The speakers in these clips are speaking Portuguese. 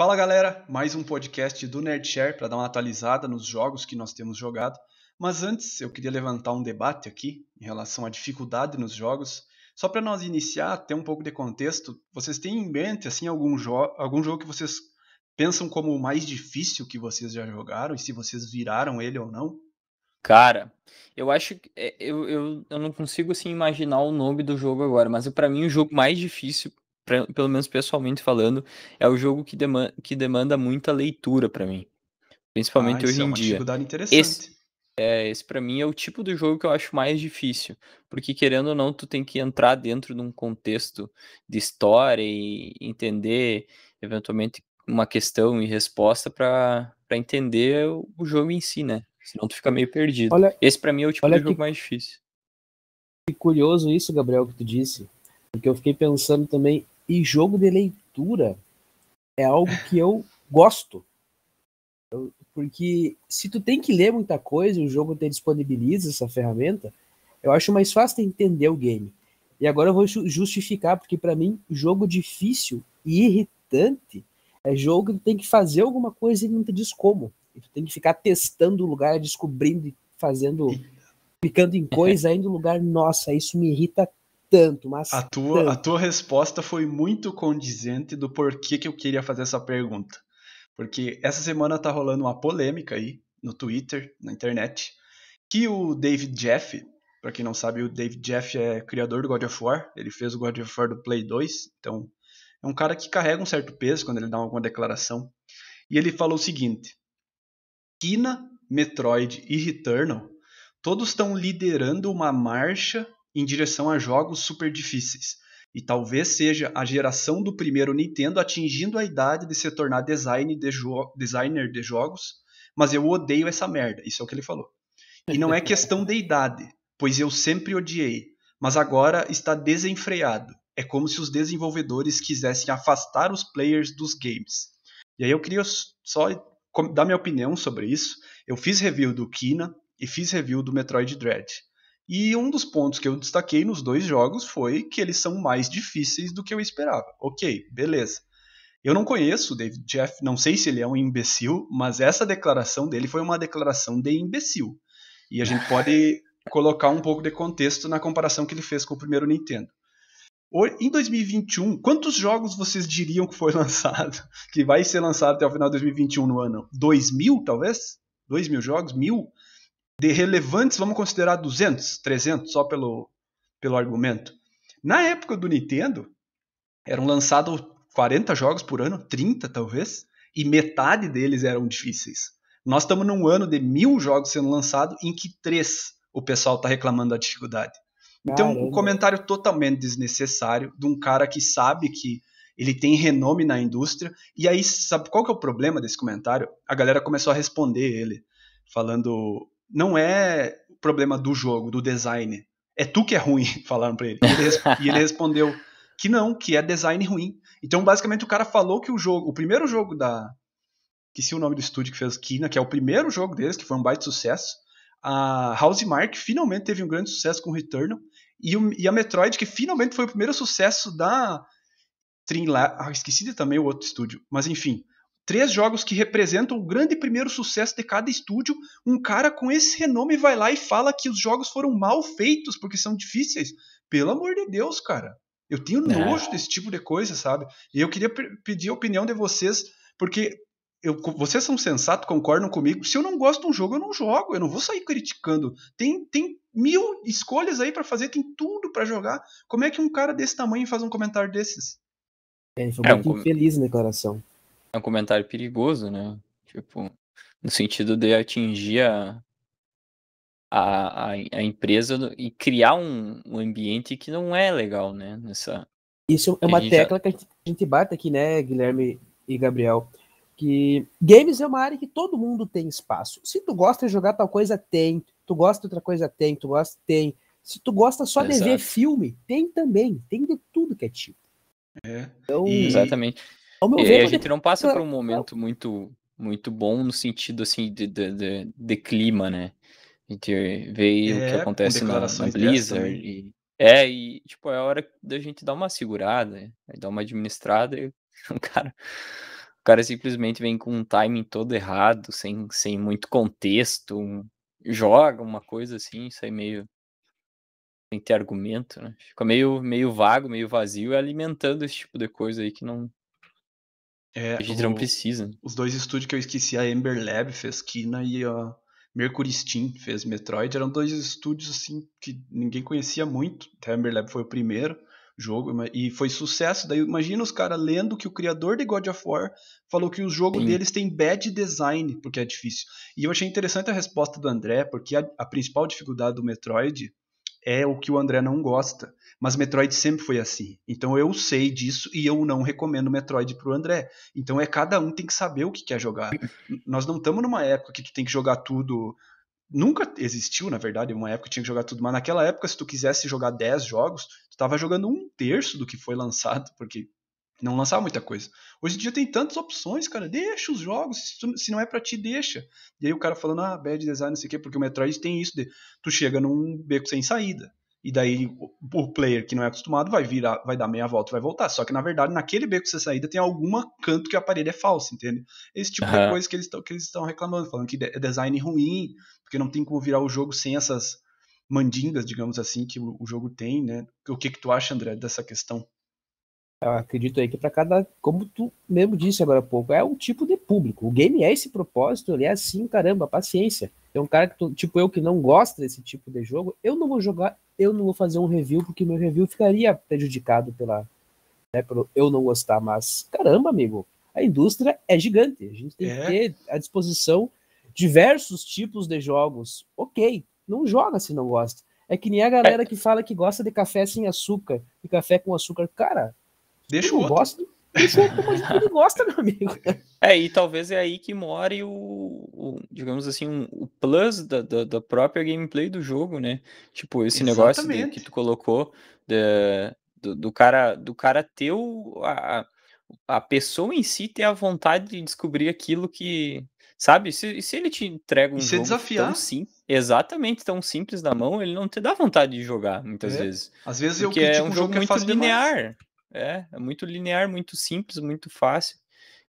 Fala galera, mais um podcast do Nerdshare para dar uma atualizada nos jogos que nós temos jogado. Mas antes, eu queria levantar um debate aqui em relação à dificuldade nos jogos. Só para nós iniciar, ter um pouco de contexto, vocês têm em mente assim algum, jo algum jogo que vocês pensam como o mais difícil que vocês já jogaram e se vocês viraram ele ou não? Cara, eu acho que é, eu, eu, eu não consigo assim imaginar o nome do jogo agora, mas para mim o jogo mais difícil pra, pelo menos pessoalmente falando, é o jogo que, demanda, que demanda muita leitura para mim. Ah, Principalmente ah, hoje é em dia. Esse, é, esse para mim é o tipo do jogo que eu acho mais difícil. Porque querendo ou não, tu tem que entrar dentro de um contexto de história e entender eventualmente uma questão e resposta para entender o jogo em si, né? Senão tu fica meio perdido. Olha, Esse para mim é o tipo de que, jogo mais difícil. Que curioso isso, Gabriel, que tu disse. Porque eu fiquei pensando também e jogo de leitura é algo que eu gosto. Eu, porque se tu tem que ler muita coisa, o jogo te disponibiliza essa ferramenta, eu acho mais fácil entender o game. E agora eu vou justificar, porque para mim, jogo difícil e irritante é jogo que tu tem que fazer alguma coisa e não te diz como. E tu tem que ficar testando o lugar, descobrindo e fazendo, clicando em coisa, indo no lugar. Nossa, isso me irrita tanto, mas. A tua, tanto. A tua resposta foi muito condizente do porquê que eu queria fazer essa pergunta. Porque essa semana tá rolando uma polêmica aí no Twitter, na internet, que o David Jeff, para quem não sabe, o David Jeff é criador do God of War, ele fez o God of War do Play 2, então é um cara que carrega um certo peso quando ele dá alguma declaração. E ele falou o seguinte: Kina, Metroid e Returnal todos estão liderando uma marcha em direção a jogos super difíceis. E talvez seja a geração do primeiro Nintendo atingindo a idade de se tornar design de designer de jogos, mas eu odeio essa merda, isso é o que ele falou. E não é questão de idade, pois eu sempre odiei, mas agora está desenfreado. É como se os desenvolvedores quisessem afastar os players dos games. E aí eu queria só dar minha opinião sobre isso. Eu fiz review do Kina e fiz review do Metroid Dread. E um dos pontos que eu destaquei nos dois jogos foi que eles são mais difíceis do que eu esperava. Ok, beleza. Eu não conheço o David Jeff, não sei se ele é um imbecil, mas essa declaração dele foi uma declaração de imbecil. E a gente pode colocar um pouco de contexto na comparação que ele fez com o primeiro Nintendo. Em 2021, quantos jogos vocês diriam que foi lançado? Que vai ser lançado até o final de 2021 no ano? 2 mil, talvez? 2 mil jogos? Mil? De relevantes, vamos considerar 200, 300, só pelo, pelo argumento. Na época do Nintendo, eram lançados 40 jogos por ano, 30 talvez, e metade deles eram difíceis. Nós estamos num ano de mil jogos sendo lançados, em que três o pessoal está reclamando da dificuldade. Então, Caramba. um comentário totalmente desnecessário de um cara que sabe que ele tem renome na indústria. E aí, sabe qual que é o problema desse comentário? A galera começou a responder ele, falando não é problema do jogo, do design. É tu que é ruim, falaram para ele. E ele, e ele respondeu que não, que é design ruim. Então, basicamente, o cara falou que o jogo, o primeiro jogo da. Que se o nome do estúdio que fez Kina, que é o primeiro jogo deles, que foi um baita sucesso. A House Mark finalmente teve um grande sucesso com o Returnal. E, o, e a Metroid, que finalmente foi o primeiro sucesso da Streamlabs. Ah, esqueci também o outro estúdio. Mas enfim, Três jogos que representam o grande primeiro sucesso de cada estúdio. Um cara com esse renome vai lá e fala que os jogos foram mal feitos porque são difíceis. Pelo amor de Deus, cara. Eu tenho é. nojo é. desse tipo de coisa, sabe? E eu queria pedir a opinião de vocês, porque eu, vocês são sensatos, concordam comigo. Se eu não gosto de um jogo, eu não jogo. Eu não vou sair criticando. Tem, tem mil escolhas aí para fazer, tem tudo para jogar. Como é que um cara desse tamanho faz um comentário desses? É, foi é, um... infeliz na declaração é um comentário perigoso, né? Tipo, no sentido de atingir a, a, a, empresa e criar um, um ambiente que não é legal, né? Nessa... Isso é uma tecla já... que a gente, a gente bate aqui, né, Guilherme e Gabriel? Que games é uma área que todo mundo tem espaço. Se tu gosta de jogar tal coisa, tem. Tu gosta de outra coisa, tem. Tu gosta, tem. Se tu gosta só Exato. de ver filme, tem também. Tem de tudo que é tipo. É. Então... E... Exatamente e ver, a gente não passa por um momento muito muito bom no sentido assim de, de, de, de clima, né? A gente vê é, o que é, acontece na, na Blizzard. E, é, e tipo, é a hora da gente dar uma segurada, dar uma administrada, e o cara, o cara simplesmente vem com um timing todo errado, sem, sem muito contexto, um, joga uma coisa assim, sai meio sem ter argumento, né? Fica meio, meio vago, meio vazio, alimentando esse tipo de coisa aí que não, é, a gente o, não precisa. Os dois estúdios que eu esqueci, a Ember Lab fez Kina e a Mercury Steam fez Metroid, eram dois estúdios assim que ninguém conhecia muito. A Ember Lab foi o primeiro jogo e foi sucesso. Daí imagina os caras lendo que o criador de God of War falou que o jogo Sim. deles tem bad design, porque é difícil. E eu achei interessante a resposta do André, porque a, a principal dificuldade do Metroid é o que o André não gosta. Mas Metroid sempre foi assim. Então eu sei disso e eu não recomendo Metroid pro André. Então é cada um tem que saber o que quer jogar. Nós não estamos numa época que tu tem que jogar tudo. Nunca existiu, na verdade, uma época que tinha que jogar tudo, mas naquela época, se tu quisesse jogar 10 jogos, tu estava jogando um terço do que foi lançado, porque não lançava muita coisa. Hoje em dia tem tantas opções, cara. Deixa os jogos. Se não é para ti, deixa. E aí o cara falando, ah, bad design, não sei o quê, porque o Metroid tem isso de tu chega num beco sem saída. E daí o player que não é acostumado vai virar, vai dar meia volta, vai voltar. Só que na verdade, naquele beco sem saída tem algum canto que a parede é falsa entende? Esse tipo uhum. de coisa que eles estão que eles estão reclamando, falando que é design ruim, porque não tem como virar o jogo sem essas mandingas, digamos assim, que o, o jogo tem, né? O que que tu acha, André, dessa questão? Eu acredito aí que para cada, como tu mesmo disse agora há pouco, é um tipo de público. O game é esse propósito, ele é assim, caramba, paciência. É um cara que, tu, tipo eu, que não gosta desse tipo de jogo, eu não vou jogar, eu não vou fazer um review, porque meu review ficaria prejudicado pela, né, pelo eu não gostar. Mas, caramba, amigo, a indústria é gigante. A gente tem é. que ter à disposição diversos tipos de jogos. Ok, não joga se não gosta. É que nem a galera é. que fala que gosta de café sem açúcar e café com açúcar. Cara, Deixa o gosto Gosta, deixa o outro gosta, meu amigo. É, e talvez é aí que more o, o digamos assim, um, o plus da, da, da, própria gameplay do jogo, né? Tipo, esse Exatamente. negócio de, que tu colocou de, do, do, cara do cara ter o, a, a pessoa em si ter a vontade de descobrir aquilo que, sabe? Se, se ele te entrega um e se jogo desafiar. tão exatamente tão simples na mão, ele não te dá vontade de jogar muitas é. vezes. Às vezes Porque eu é um jogo, jogo é muito linear. Demais. É, é muito linear, muito simples, muito fácil. Tu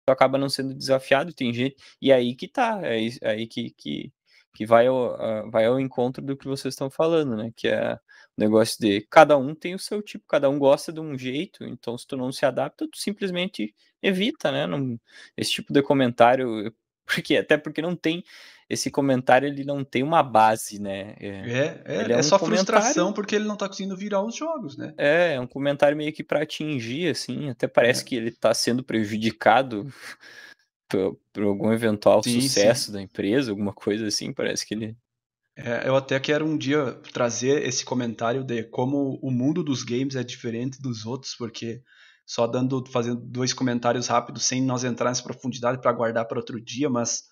então, acaba não sendo desafiado, tem gente. E é aí que tá, é, é aí, que, que, que vai, ao, ah, vai ao encontro do que vocês estão falando, né? Que é o negócio de cada um tem o seu tipo, cada um gosta de um jeito, então se tu não se adapta, tu simplesmente evita, né? Não, esse tipo de comentário, porque até porque não tem esse comentário ele não tem uma base, né? É, é, é, é, é um só frustração porque ele não tá conseguindo virar os jogos, né? É, é um comentário meio que para atingir, assim, até parece é. que ele tá sendo prejudicado por, por algum eventual sim, sucesso sim. da empresa, alguma coisa assim, parece que ele é, eu até quero um dia trazer esse comentário de como o mundo dos games é diferente dos outros, porque só dando fazendo dois comentários rápidos sem nós entrar nessa profundidade para guardar para outro dia, mas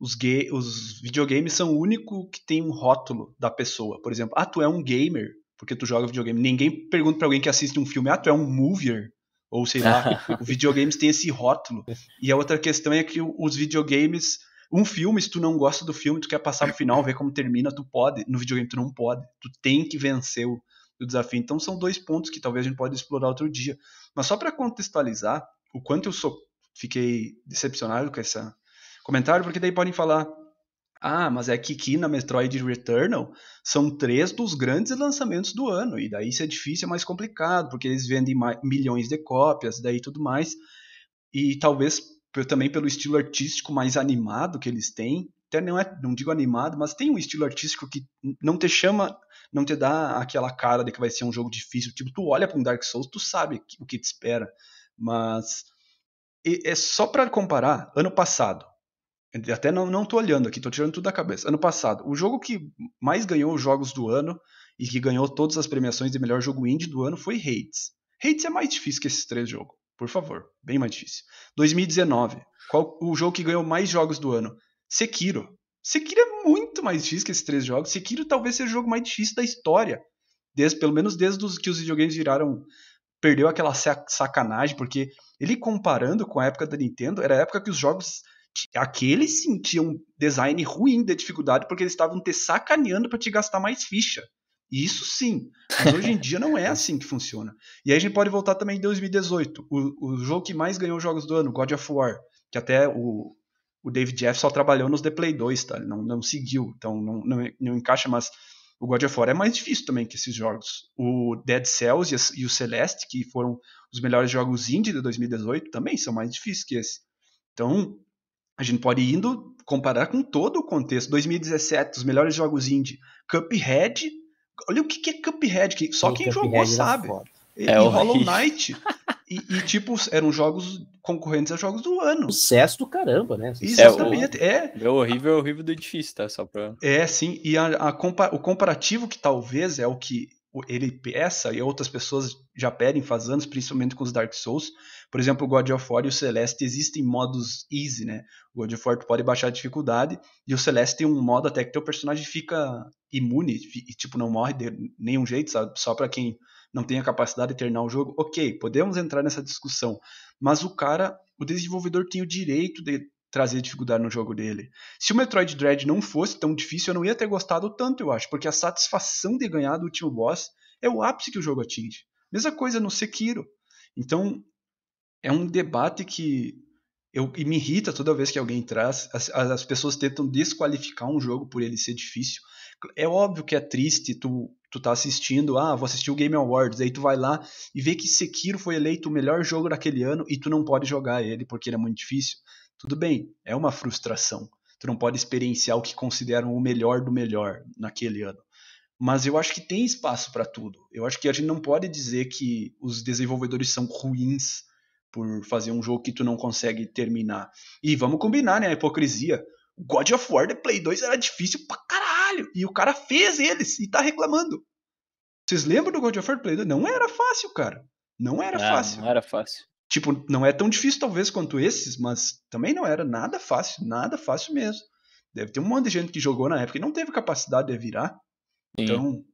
os, os videogames são o único que tem um rótulo da pessoa. Por exemplo, ah, tu é um gamer porque tu joga videogame. Ninguém pergunta para alguém que assiste um filme, ah, tu é um mover? Ou sei lá, o videogames tem esse rótulo. E a outra questão é que os videogames. Um filme, se tu não gosta do filme, tu quer passar pro final, ver como termina, tu pode. No videogame tu não pode. Tu tem que vencer o, o desafio. Então são dois pontos que talvez a gente pode explorar outro dia. Mas só para contextualizar o quanto eu sou, fiquei decepcionado com essa comentário, porque daí podem falar. Ah, mas é que na Metroid Returnal são três dos grandes lançamentos do ano, e daí se é difícil, é mais complicado, porque eles vendem milhões de cópias, daí tudo mais. E talvez também pelo estilo artístico mais animado que eles têm, até não, é, não digo animado, mas tem um estilo artístico que não te chama, não te dá aquela cara de que vai ser um jogo difícil. Tipo, tu olha para um Dark Souls, tu sabe o que te espera. Mas é só para comparar, ano passado, até não, não tô olhando aqui, tô tirando tudo da cabeça. Ano passado, o jogo que mais ganhou os jogos do ano e que ganhou todas as premiações de melhor jogo indie do ano foi Hades. Hades é mais difícil que esses três jogos, por favor, bem mais difícil. 2019, qual o jogo que ganhou mais jogos do ano? Sekiro. Sekiro é muito mais difícil que esses três jogos. Sekiro talvez seja o jogo mais difícil da história. Desde, pelo menos desde os, que os videogames viraram. Perdeu aquela sacanagem, porque ele comparando com a época da Nintendo, era a época que os jogos aqueles sentiam um design ruim da dificuldade porque eles estavam te sacaneando para te gastar mais ficha. Isso sim, mas hoje em dia não é assim que funciona. E aí a gente pode voltar também em 2018, o, o jogo que mais ganhou jogos do ano, God of War, que até o, o David Jeff só trabalhou nos The Play 2, tá? não, não seguiu, então não, não, não encaixa, mas o God of War é mais difícil também que esses jogos. O Dead Cells e, o Celeste, que foram os melhores jogos indie de 2018, também são mais difíceis que esse. Então, a gente pode ir indo comparar com todo o contexto. 2017, os melhores jogos indie. Cuphead. Olha o que, que é Cuphead, que só o quem Cuphead jogou sabe. E, é e Hollow Knight. e, e, tipo, eram jogos concorrentes a jogos do ano. Sucesso do caramba, né? Exatamente. É, o, é. é horrível, é horrível do difícil, tá? Só pra... É, sim. E a, a compa o comparativo que talvez é o que ele peça e outras pessoas já pedem faz anos, principalmente com os Dark Souls. Por exemplo, o God of War e o Celeste existem modos easy, né? O God of War tu pode baixar a dificuldade e o Celeste tem um modo até que teu personagem fica imune e tipo não morre de nenhum jeito, sabe? Só para quem não tem a capacidade de terminar o jogo. OK, podemos entrar nessa discussão, mas o cara, o desenvolvedor tem o direito de trazer dificuldade no jogo dele. Se o Metroid Dread não fosse tão difícil, eu não ia ter gostado tanto, eu acho, porque a satisfação de ganhar do último boss é o ápice que o jogo atinge. Mesma coisa no Sekiro. Então, é um debate que eu, e me irrita toda vez que alguém traz. As, as pessoas tentam desqualificar um jogo por ele ser difícil. É óbvio que é triste tu, tu tá assistindo, ah, vou assistir o Game Awards, aí tu vai lá e vê que Sekiro foi eleito o melhor jogo daquele ano e tu não pode jogar ele porque ele é muito difícil. Tudo bem, é uma frustração. Tu não pode experienciar o que consideram o melhor do melhor naquele ano. Mas eu acho que tem espaço para tudo. Eu acho que a gente não pode dizer que os desenvolvedores são ruins por fazer um jogo que tu não consegue terminar. E vamos combinar, né? A hipocrisia. God of War The Play 2 era difícil pra caralho. E o cara fez eles e tá reclamando. Vocês lembram do God of War Play 2? Não era fácil, cara. Não era não, ah, fácil. Não era fácil. Tipo, não é tão difícil talvez quanto esses, mas também não era nada fácil, nada fácil mesmo. Deve ter um monte de gente que jogou na época e não teve capacidade de virar. Sim. Então,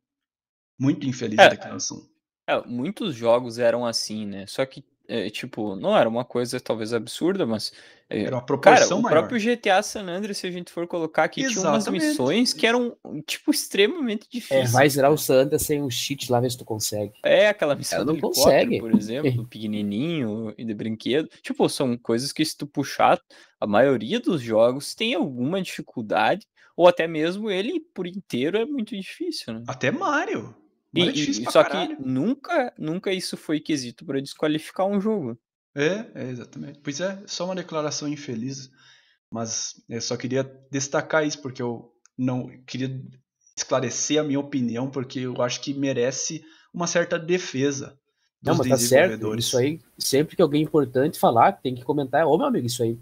muito infeliz é, a declaração. É, é muitos jogos eram assim, né? Só que é, tipo, não era uma coisa talvez absurda, mas. É, era uma proporção cara, maior. O próprio GTA San Andreas, se a gente for colocar aqui, Exatamente. tinha umas missões que eram, tipo, extremamente é, difíceis. É, vai zerar o San Andreas sem um cheat lá, ver se tu consegue. É, aquela missão Ela não consegue. por exemplo, pequenininho e de brinquedo. Tipo, são coisas que se tu puxar, a maioria dos jogos tem alguma dificuldade, ou até mesmo ele por inteiro é muito difícil, né? Até Mario e, é e só caralho. que nunca, nunca isso foi quesito para desqualificar um jogo. É, é, exatamente. Pois é, só uma declaração infeliz, mas eu só queria destacar isso porque eu não queria esclarecer a minha opinião porque eu acho que merece uma certa defesa dos não, mas tá certo. Isso aí, sempre que alguém importante falar, tem que comentar. Ô, meu amigo, isso aí.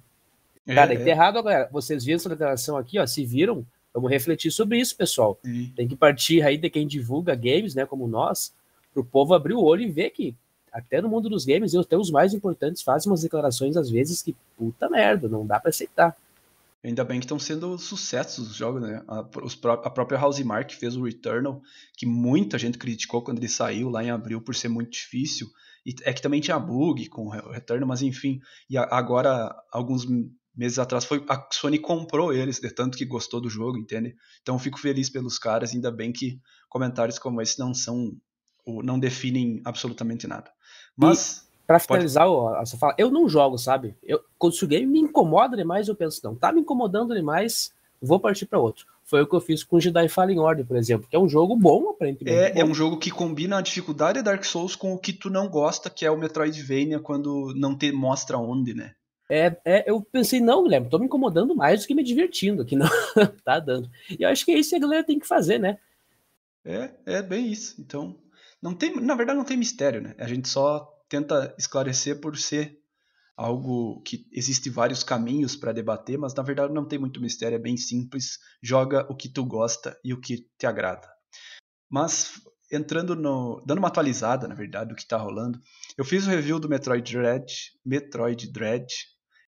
É, cara, é. Tá errado agora. Vocês viram essa declaração aqui, ó? Se viram? Vamos refletir sobre isso, pessoal. Sim. Tem que partir aí de quem divulga games, né, como nós, para o povo abrir o olho e ver que até no mundo dos games, até os mais importantes fazem umas declarações às vezes que puta merda, não dá para aceitar. Ainda bem que estão sendo sucessos os jogos, né? A, os, a própria House Mark fez o Returnal, que muita gente criticou quando ele saiu lá em abril por ser muito difícil. E é que também tinha bug com o Returnal, mas enfim. E a, agora, alguns meses atrás foi a Sony comprou eles, de tanto que gostou do jogo, entende? Então fico feliz pelos caras, ainda bem que comentários como esse não são não definem absolutamente nada. Mas para finalizar pode... essa fala, eu não jogo, sabe? Eu quando o game me incomoda demais, eu penso não, tá me incomodando demais, vou partir para outro. Foi o que eu fiz com Jedi Fallen Order, por exemplo, que é um jogo bom, aparentemente. É, bom. é um jogo que combina a dificuldade de Dark Souls com o que tu não gosta, que é o Metroidvania quando não te mostra onde, né? É, é, eu pensei, não, Guilherme, tô me incomodando mais do que me divertindo, que não tá dando. E eu acho que é isso que a galera tem que fazer, né? É, é bem isso. Então, não tem, na verdade não tem mistério, né? A gente só tenta esclarecer por ser algo que existe vários caminhos para debater, mas na verdade não tem muito mistério, é bem simples. Joga o que tu gosta e o que te agrada. Mas entrando no, dando uma atualizada, na verdade, do que está rolando, eu fiz o review do Metroid Dread, Metroid Dread,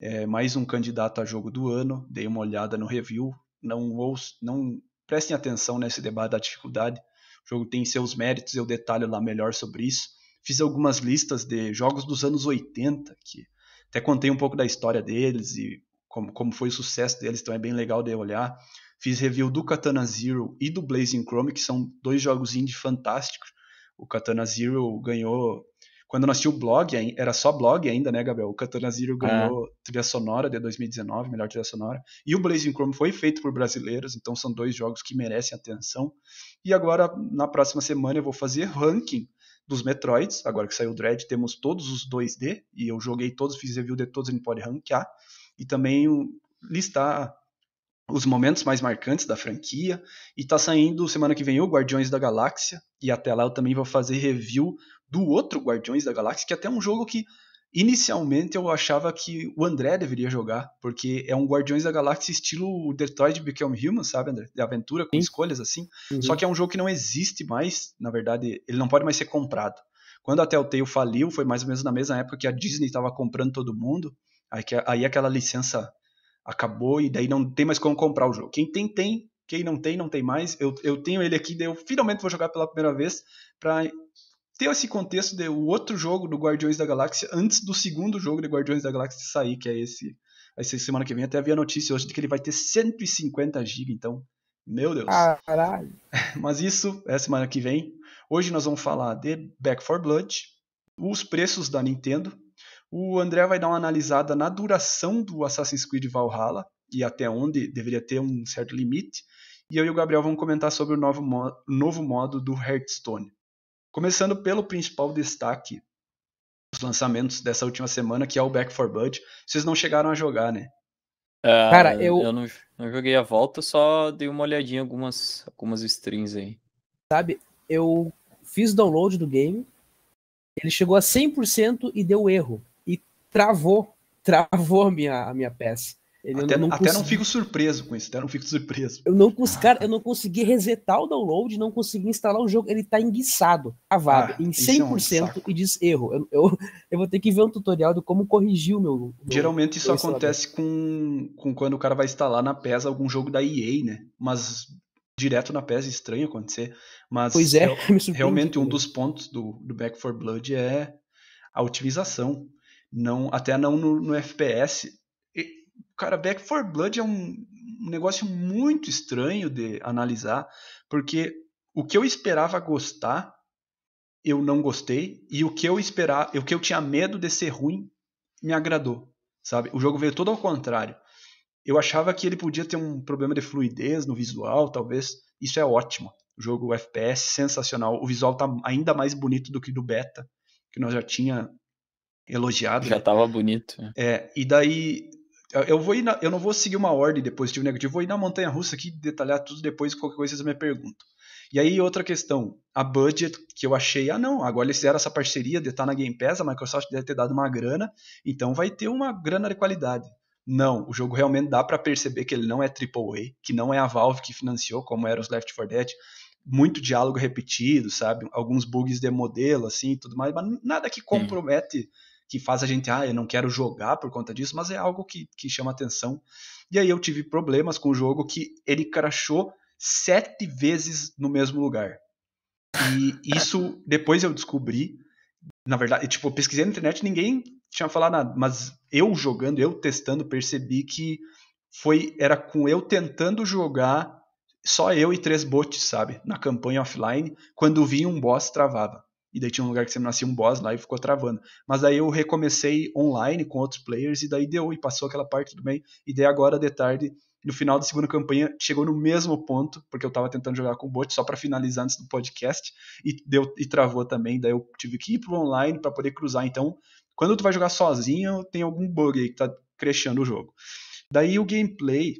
é mais um candidato a jogo do ano. Dei uma olhada no review. Não, ouço, não prestem atenção nesse debate da dificuldade. O jogo tem seus méritos, eu detalho lá melhor sobre isso. Fiz algumas listas de jogos dos anos 80, que até contei um pouco da história deles e como, como foi o sucesso deles, então é bem legal de olhar. Fiz review do Katana Zero e do Blazing Chrome, que são dois jogos indie fantásticos. O Katana Zero ganhou quando nós tínhamos o blog, era só blog ainda, né, Gabriel? O Catanaziro é. ganhou ah. trilha sonora de 2019, melhor trilha sonora. E o Blazing Chrome foi feito por brasileiros, então são dois jogos que merecem atenção. E agora, na próxima semana, eu vou fazer ranking dos Metroids. Agora que saiu o Dread, temos todos os 2D, e eu joguei todos, fiz review de todos, a gente pode ranquear. E também listar os momentos mais marcantes da franquia. E tá saindo semana que vem o Guardiões da Galáxia. E até lá eu também vou fazer review do outro Guardiões da Galáxia, que é até é um jogo que inicialmente eu achava que o André deveria jogar, porque é um Guardiões da Galáxia estilo Detroit Become Human, sabe, André? De aventura com Sim. escolhas assim. Uhum. Só que é um jogo que não existe mais, na verdade, ele não pode mais ser comprado. Quando a Telltale faliu, foi mais ou menos na mesma época que a Disney estava comprando todo mundo. Aí, aí aquela licença acabou e daí não tem mais como comprar o jogo. Quem tem, tem. Quem não tem, não tem mais. Eu, eu tenho ele aqui, daí eu finalmente vou jogar pela primeira vez para ter esse contexto de o outro jogo do Guardiões da Galáxia antes do segundo jogo de Guardiões da Galáxia sair, que é esse. Essa semana que vem até havia notícia hoje de que ele vai ter 150 GB, então. Meu Deus. Caralho. Mas isso é semana que vem. Hoje nós vamos falar de Back for Blood, os preços da Nintendo. O André vai dar uma analisada na duração do Assassin's Creed Valhalla e até onde deveria ter um certo limite. E eu e o Gabriel vamos comentar sobre o novo, mo novo modo do Hearthstone. Começando pelo principal destaque os lançamentos dessa última semana, que é o Back for Blood. Vocês não chegaram a jogar, né? É, Cara, eu. Eu não, não, joguei a volta, só dei uma olhadinha em algumas, algumas strings aí. Sabe, eu fiz download do game, ele chegou a 100% e deu erro. E travou. Travou a minha, a minha peça. Ele, até eu não, até não fico surpreso com isso, até não fico surpreso. Eu não, cons... cara, eu não consegui resetar o download, não consegui instalar o jogo, ele tá enguiçado, a ah, em 100% é um e diz erro. Eu, eu, eu, vou ter que ver um tutorial de como corrigir o meu... meu Geralmente isso acontece com, com quando o cara vai instalar na PES algum jogo da EA, né? Mas direto na PES, estranho acontecer. Mas pois é, realmente um dos pontos do, do Back for Blood é a otimização. Não, até não no, no FPS, cara, Back for Blood é um, negócio muito estranho de analisar, porque o que eu esperava gostar, eu não gostei, e o que eu esperava, o que eu tinha medo de ser ruim, me agradou, sabe? O jogo veio todo ao contrário. Eu achava que ele podia ter um problema de fluidez no visual, talvez. Isso é ótimo. O jogo FPS sensacional. O visual tá ainda mais bonito do que do beta, que nós já tinha elogiado. Já né? tava bonito. Né? É, e daí eu, vou na, eu não vou seguir uma ordem de positivo e negativo, vou ir na montanha russa aqui detalhar tudo depois, qualquer coisa vocês me perguntam. E aí, outra questão, a budget que eu achei, ah não, agora eles fizeram essa parceria de estar na Game Pass, a Microsoft deve ter dado uma grana, então vai ter uma grana de qualidade. Não, o jogo realmente dá para perceber que ele não é AAA, que não é a Valve que financiou, como era os Left 4 Dead, muito diálogo repetido, sabe? Alguns bugs de modelo, assim, tudo mais, mas nada que compromete Sim que faz a gente, ah, eu não quero jogar por conta disso, mas é algo que, que chama atenção. E aí eu tive problemas com o jogo que ele crashou sete vezes no mesmo lugar. E isso depois eu descobri, na verdade, tipo, eu pesquisei na internet, ninguém tinha falado nada, mas eu jogando, eu testando, percebi que foi era com eu tentando jogar só eu e três bots, sabe? Na campanha offline, quando vinha um boss travava. E daí tinha um lugar que você nascia um boss lá e ficou travando. Mas daí eu recomecei online com outros players e daí deu e passou aquela parte do bem. E daí agora de tarde, no final da segunda campanha, chegou no mesmo ponto, porque eu tava tentando jogar com o bot só para finalizar antes do podcast e deu e travou também. Daí eu tive que ir pro online para poder cruzar. Então, quando tu vai jogar sozinho, tem algum bug aí que tá crescendo o jogo. Daí o gameplay,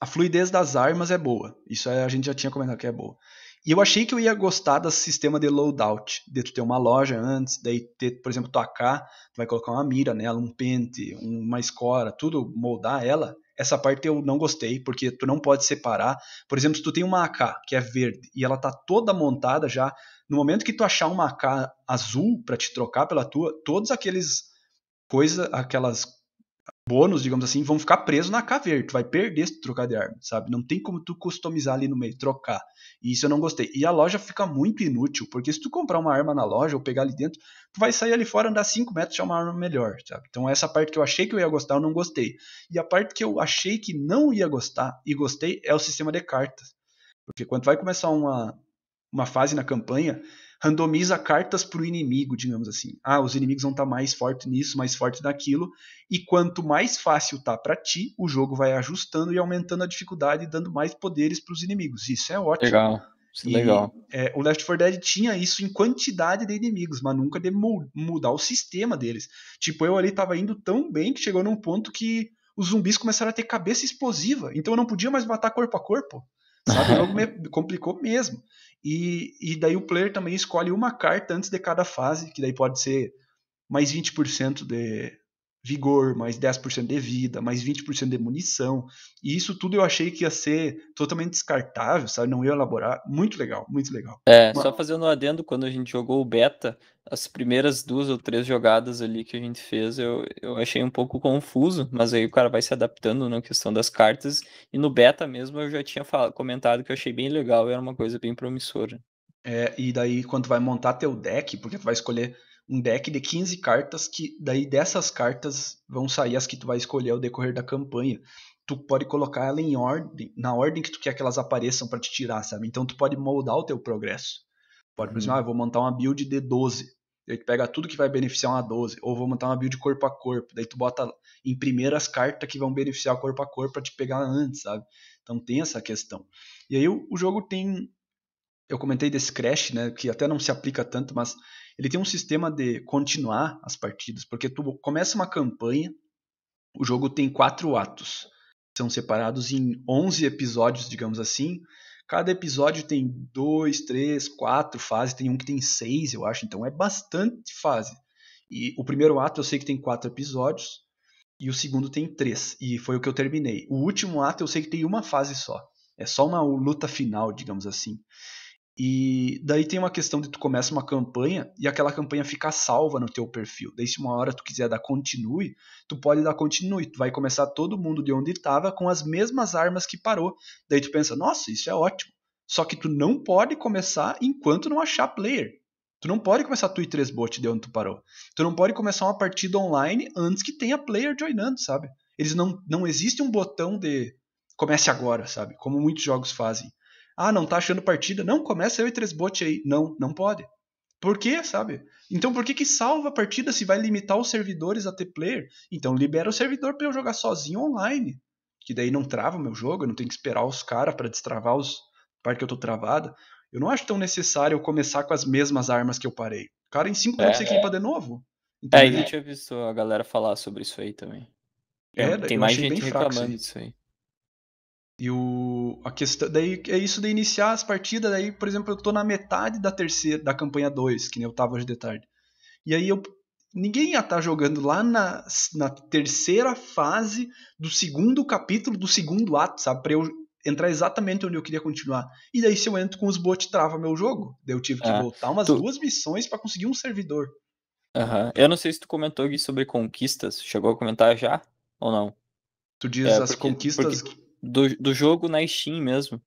a fluidez das armas é boa. Isso é, a gente já tinha comentado que é boa. E eu achei que eu ia gostar desse sistema de loadout, de tu ter uma loja antes, daí ter, por exemplo, tua AK, tu vai colocar uma mira nela, um pente, uma escora, tudo, moldar ela. Essa parte eu não gostei, porque tu não pode separar. Por exemplo, se tu tem uma AK que é verde e ela tá toda montada já, no momento que tu achar uma AK azul para te trocar pela tua, todos aqueles coisas, aquelas bônus, digamos assim, vão ficar presos na caveira. Tu vai perder se tu trocar de arma, sabe? Não tem como tu customizar ali no meio, trocar. E isso eu não gostei. E a loja fica muito inútil, porque se tu comprar uma arma na loja ou pegar ali dentro, tu vai sair ali fora, andar 5 metros e achar uma arma melhor, sabe? Então essa parte que eu achei que eu ia gostar, eu não gostei. E a parte que eu achei que não ia gostar e gostei é o sistema de cartas. Porque quando vai começar uma, uma fase na campanha, randomiza cartas para o inimigo, digamos assim. Ah, os inimigos vão estar tá mais fortes nisso, mais fortes naquilo. E quanto mais fácil tá para ti, o jogo vai ajustando e aumentando a dificuldade, dando mais poderes para os inimigos. Isso é ótimo. Legal. Isso é legal. É, o Left 4 Dead tinha isso em quantidade de inimigos, mas nunca de mudar o sistema deles. Tipo, eu ali tava indo tão bem que chegou num ponto que os zumbis começaram a ter cabeça explosiva, então eu não podia mais matar corpo a corpo. Sabe? Algo me complicou mesmo. E, e daí o player também escolhe uma carta antes de cada fase, que daí pode ser mais 20% de, vigor, mais 10% de vida, mais 20% de munição. E isso tudo eu achei que ia ser totalmente descartável, sabe? Não ia elaborar. Muito legal, muito legal. É, Mas... só fazendo um adendo, quando a gente jogou o beta, as primeiras duas ou três jogadas ali que a gente fez, eu, eu achei um pouco confuso, mas aí o cara vai se adaptando na né, questão das cartas. E no beta mesmo eu já tinha falado, comentado que eu achei bem legal, era uma coisa bem promissora. É, e daí quando vai montar teu deck, porque tu vai escolher um deck de 15 cartas que daí dessas cartas vão sair as que tu vai escolher ao decorrer da campanha. Tu pode colocar ela em ordem, na ordem que tu quer que elas apareçam para te tirar, sabe? Então tu pode moldar o teu progresso. Pode, por exemplo, uhum. ah, vou montar uma build de 12. Daí tu pega tudo que vai beneficiar uma 12, ou vou montar uma build corpo a corpo. Daí tu bota em primeiras cartas que vão beneficiar corpo a corpo para te pegar antes, sabe? Então tem essa questão. E aí o, o jogo tem eu comentei desse crash, né, que até não se aplica tanto, mas ele tem um sistema de continuar as partidas, porque tu começa uma campanha, o jogo tem quatro atos, são separados em 11 episódios, digamos assim. Cada episódio tem dois, três, quatro fases, tem um que tem seis, eu acho, então é bastante fase. E o primeiro ato eu sei que tem quatro episódios, e o segundo tem três, e foi o que eu terminei. O último ato eu sei que tem uma fase só, é só uma luta final, digamos assim. E daí tem uma questão de tu começa uma campanha e aquela campanha fica salva no teu perfil. Daí se uma hora tu quiser dar continue, tu pode dar continue. Tu vai começar todo mundo de onde estava com as mesmas armas que parou. Daí tu pensa, nossa, isso é ótimo. Só que tu não pode começar enquanto não achar player. Tu não pode começar tu e três bot de onde tu parou. Tu não pode começar uma partida online antes que tenha player joinando, sabe? Eles não, não existe um botão de comece agora, sabe? Como muitos jogos fazem ah, não tá achando partida. Não, começa eu e três bote aí. Não, não pode. Por quê, sabe? Então por que que salva a partida se vai limitar os servidores a ter player? Então libera o servidor para eu jogar sozinho online. Que daí não trava o meu jogo, eu não tenho que esperar os caras para destravar os parte que eu tô travado. Eu não acho tão necessário eu começar com as mesmas armas que eu parei. O cara em 5 minutos é, equipa é. de novo. É, Entendeu? É, eu tinha visto a galera falar sobre isso aí também. É, tem mais gente reclamando disso aí. E o, a questão, daí é isso de iniciar as partidas, daí, por exemplo, eu estou na metade da terceira da campanha 2, que nem eu tava hoje de tarde. E aí eu ninguém ia estar tá jogando lá na, na terceira fase do segundo capítulo do segundo ato, sabe? Para eu entrar exatamente onde eu queria continuar. E daí se eu entro com os bots trava meu jogo. Daí eu tive que ah, voltar umas tu... duas missões para conseguir um servidor. Uhum. Eu não sei se tu comentou aqui sobre conquistas, chegou a comentar já ou não? Tu diz é, as porque, conquistas porque do, do jogo na Steam mesmo.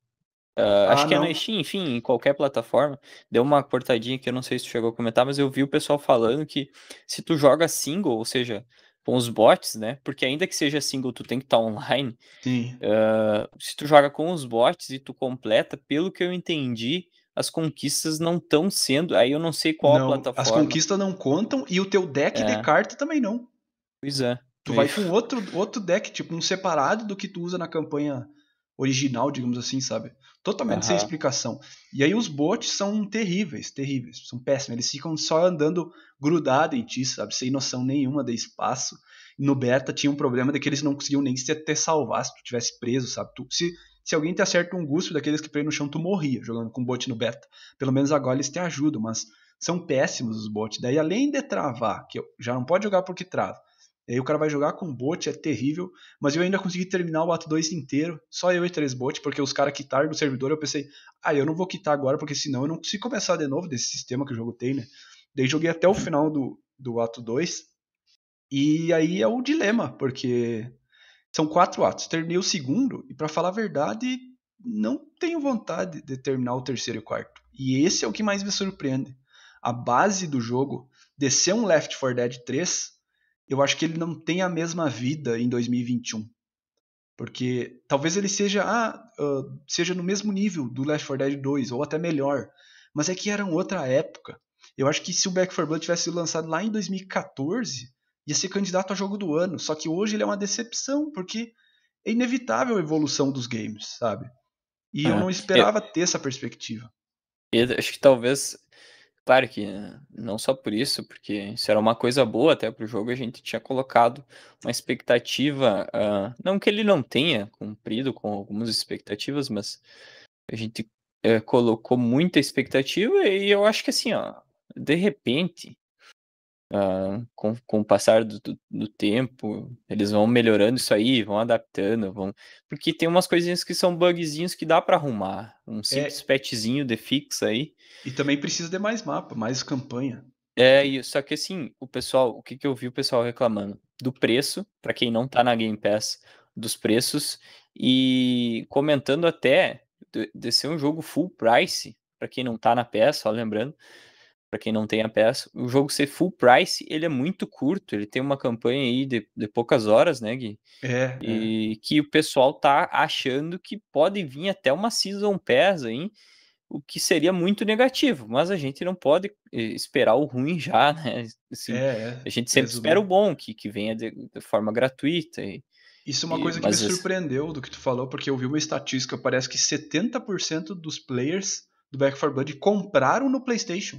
Uh, ah, acho que não. é na Steam, enfim, em qualquer plataforma. Deu uma cortadinha que eu não sei se tu chegou a comentar, mas eu vi o pessoal falando que se tu joga single, ou seja, com os bots, né? Porque ainda que seja single, tu tem que estar tá online. Uh, se tu joga com os bots e tu completa, pelo que eu entendi, as conquistas não estão sendo. Aí eu não sei qual não, a plataforma. As conquistas não contam e o teu deck é. de carta também não. Pois é. Tu Isso. vai com outro, outro deck, tipo, um separado do que tu usa na campanha original, digamos assim, sabe? Totalmente uhum. sem explicação. E aí os bots são terríveis, terríveis, são péssimos. Eles ficam só andando grudados em ti, sabe? Sem noção nenhuma de espaço. No beta tinha um problema de que eles não conseguiam nem se te salvar se tu tivesse preso, sabe? Tu, se, se alguém te acerta um gusto daqueles que prende no chão, tu morria jogando com bot no beta Pelo menos agora eles te ajudam, mas são péssimos os bots. Daí além de travar, que já não pode jogar porque trava, e aí o cara vai jogar com bot, é terrível. Mas eu ainda consegui terminar o ato 2 inteiro, só eu e três bots, porque os caras quitaram do servidor. Eu pensei, ah, eu não vou quitar agora, porque senão eu não consigo começar de novo desse sistema que o jogo tem, né? Daí joguei até o uhum. final do, do ato 2. E aí é o dilema, porque são quatro atos. Terminei o segundo, e para falar a verdade, não tenho vontade de terminar o terceiro e o quarto. E esse é o que mais me surpreende. A base do jogo, de ser um Left 4 Dead 3, eu acho que ele não tem a mesma vida em 2021. Porque talvez ele seja, ah, uh, seja no mesmo nível do Left 4 Dead 2, ou até melhor. Mas é que era outra época. Eu acho que se o Back 4 Blood tivesse sido lançado lá em 2014, ia ser candidato a jogo do ano. Só que hoje ele é uma decepção, porque é inevitável a evolução dos games, sabe? E ah, eu é. não é. esperava eu... ter essa perspectiva. Eu acho que talvez Claro que né, não só por isso, porque se era uma coisa boa até para o jogo, a gente tinha colocado uma expectativa, uh, não que ele não tenha cumprido com algumas expectativas, mas a gente uh, colocou muita expectativa e eu acho que assim, ó, de repente, Uh, com, com o passar do, do, do, tempo, eles vão melhorando isso aí, vão adaptando, vão. Porque tem umas coisinhas que são bugzinhos que dá para arrumar. Um é. simples é... de fix aí. E também precisa de mais mapa, mais campanha. É, isso. Só que assim, o pessoal, o que, que eu vi o pessoal reclamando? Do preço, para quem não tá na Game Pass, dos preços, e comentando até de, de ser um jogo full price, para quem não tá na peça, só lembrando, para quem não tem a peça. O jogo ser full price, ele é muito curto, ele tem uma campanha aí de, de poucas horas, né, Gui? É. é. E é. que o pessoal tá achando que pode vir até uma season pass aí, o que seria muito negativo, mas a gente não pode eh, esperar o ruim já, né? Assim, é, é, a gente sempre espera o bom, que, que venha de, de forma gratuita e... Isso é uma coisa que me surpreendeu do que tu falou, porque eu vi uma estatística, parece que 70% dos players do Back 4 Blood compraram no PlayStation.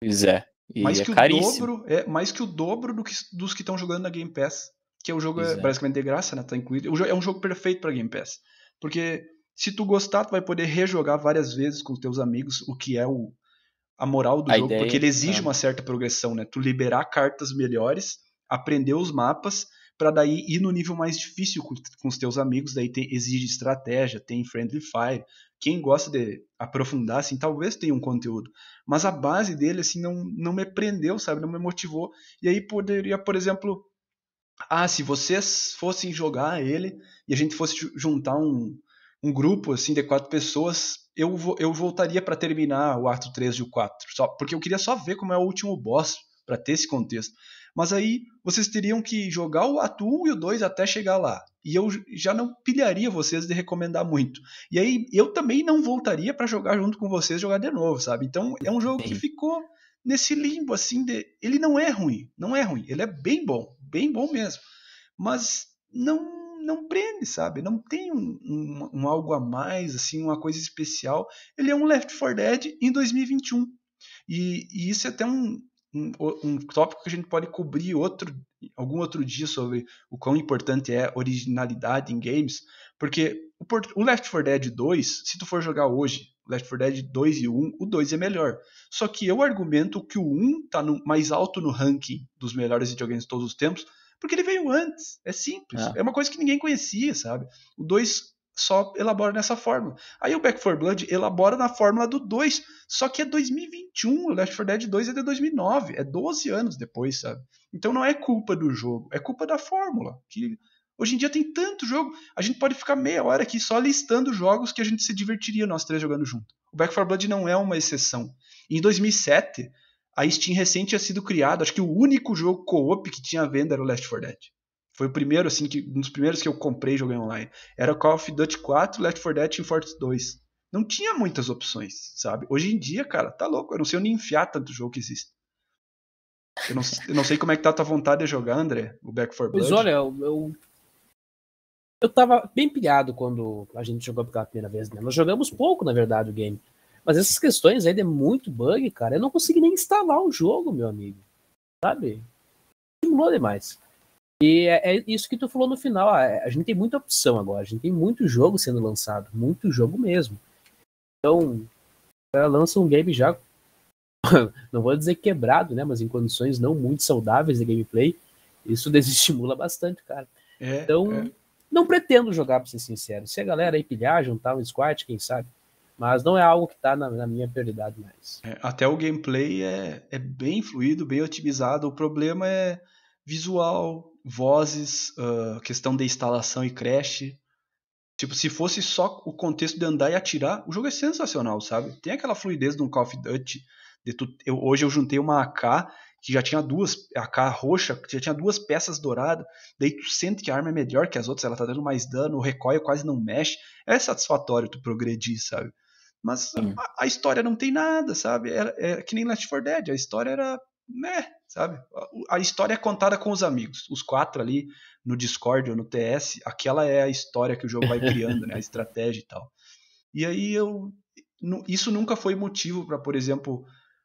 Pois é. E mais é que o caríssimo. dobro, é mais que o dobro do que, dos que estão jogando na Game Pass, que é o jogo é, é, basicamente de graça, né? Tá incluído. É um jogo perfeito para Game Pass, porque se tu gostar, tu vai poder rejogar várias vezes com os teus amigos, o que é o, a moral do a jogo, ideia, porque ele exige é. uma certa progressão, né? Tu liberar cartas melhores, aprender os mapas, para daí ir no nível mais difícil com, com os teus amigos, daí tem, exige estratégia, tem friendly fire, quem gosta de aprofundar, assim, talvez tenha um conteúdo, mas a base dele, assim, não, não me prendeu, sabe, não me motivou, e aí poderia, por exemplo, ah, se vocês fossem jogar ele e a gente fosse juntar um, um grupo, assim, de quatro pessoas, eu, vo, eu voltaria para terminar o ato 3 e o 4, só, porque eu queria só ver como é o último boss, para ter esse contexto. Mas aí vocês teriam que jogar o ato 1 e o 2 até chegar lá. E eu já não pilharia vocês de recomendar muito. E aí eu também não voltaria para jogar junto com vocês jogar de novo, sabe? Então é um jogo que ficou nesse limbo assim de ele não é ruim, não é ruim, ele é bem bom, bem bom mesmo. Mas não não prende, sabe? Não tem um, um, um, algo a mais, assim, uma coisa especial. Ele é um Left 4 Dead em 2021. E, e isso é até um, um, um tópico que a gente pode cobrir outro, algum outro dia sobre o quão importante é originalidade em games, porque o, o Left 4 Dead 2, se tu for jogar hoje, Left 4 Dead 2 e 1, o 2 é melhor. Só que eu argumento que o 1 tá no, mais alto no ranking dos melhores videogames de todos os tempos, porque ele veio antes. É simples. É, é uma coisa que ninguém conhecia, sabe? O 2 só elabora nessa fórmula. Aí o Back 4 Blood elabora na fórmula do 2, só que é 2021, o Left 4 Dead 2 é de 2009, é 12 anos depois, sabe? Então não é culpa do jogo, é culpa da fórmula, que hoje em dia tem tanto jogo, a gente pode ficar meia hora aqui só listando jogos que a gente se divertiria nós três jogando junto. O Back 4 Blood não é uma exceção. Em 2007, a Steam recente tinha sido criada, acho que o único jogo co-op que tinha venda era o Left 4 Dead. Foi o primeiro, assim, que, um dos primeiros que eu comprei e joguei online. Era Call of Duty 4, Left 4 Dead e Fortress 2. Não tinha muitas opções, sabe? Hoje em dia, cara, tá louco. Eu não sei onde enfiar tanto jogo que existe. Eu não, eu não sei como é que tá a tua vontade de jogar, André, o Back 4 Blood. mas olha, eu, eu... Eu tava bem pilhado quando a gente jogou pela primeira vez, né? Nós jogamos pouco, na verdade, o game. Mas essas questões aí de é muito bug, cara, eu não consegui nem instalar o jogo, meu amigo. Sabe? Simulou demais. E é, é, isso que tu falou no final. É, a, gente tem muita opção agora. A gente tem muito jogo sendo lançado. Muito jogo mesmo. Então, lança um game já. não vou dizer quebrado, né? Mas em condições não muito saudáveis de gameplay. Isso desestimula bastante, cara. É, então, é. não pretendo jogar, pra ser sincero. Se a galera aí pilhar, juntar um squat, quem sabe. Mas não é algo que tá na, na minha prioridade mais. É, até o gameplay é bem fluido, bem otimizado. O problema é visual, vozes, uh, questão de instalação e crash. Tipo, se fosse só o contexto de andar e atirar, o jogo é sensacional, sabe? Tem aquela fluidez de um Call of Duty. Tu... Eu, hoje eu juntei uma AK que já tinha duas, AK roxa, que já tinha duas peças douradas, daí tu sente que a arma é melhor que as outras, ela tá dando mais dano, o recoil quase não mexe. É satisfatório tu progredir, sabe? Mas a, a, história não tem nada, sabe? é, é que nem Last 4 Dead, a história era né, sabe? A história é contada com os amigos, os quatro ali no Discord ou no TS, aquela é a história que o jogo vai criando, né, a estratégia e tal. E aí eu isso nunca foi motivo para, por exemplo,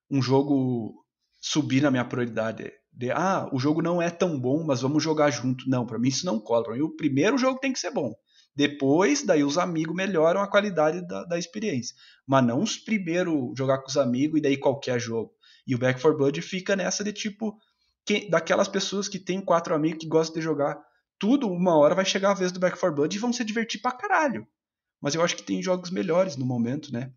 um jogo subir na minha prioridade. De, ah, o jogo não é tão bom, mas vamos jogar junto. Não, para mim isso não cola. Pra mim o primeiro jogo tem que ser bom. Depois, daí os amigos melhoram a qualidade da, da experiência. Mas não os primeiro jogar com os amigos e daí qualquer jogo. E o Back for Blood fica nessa de tipo que, daquelas pessoas que tem quatro amigos que gostam de jogar tudo, uma hora vai chegar a vez do Back for Blood e vão se divertir pra caralho. Mas eu acho que tem jogos melhores no momento, né?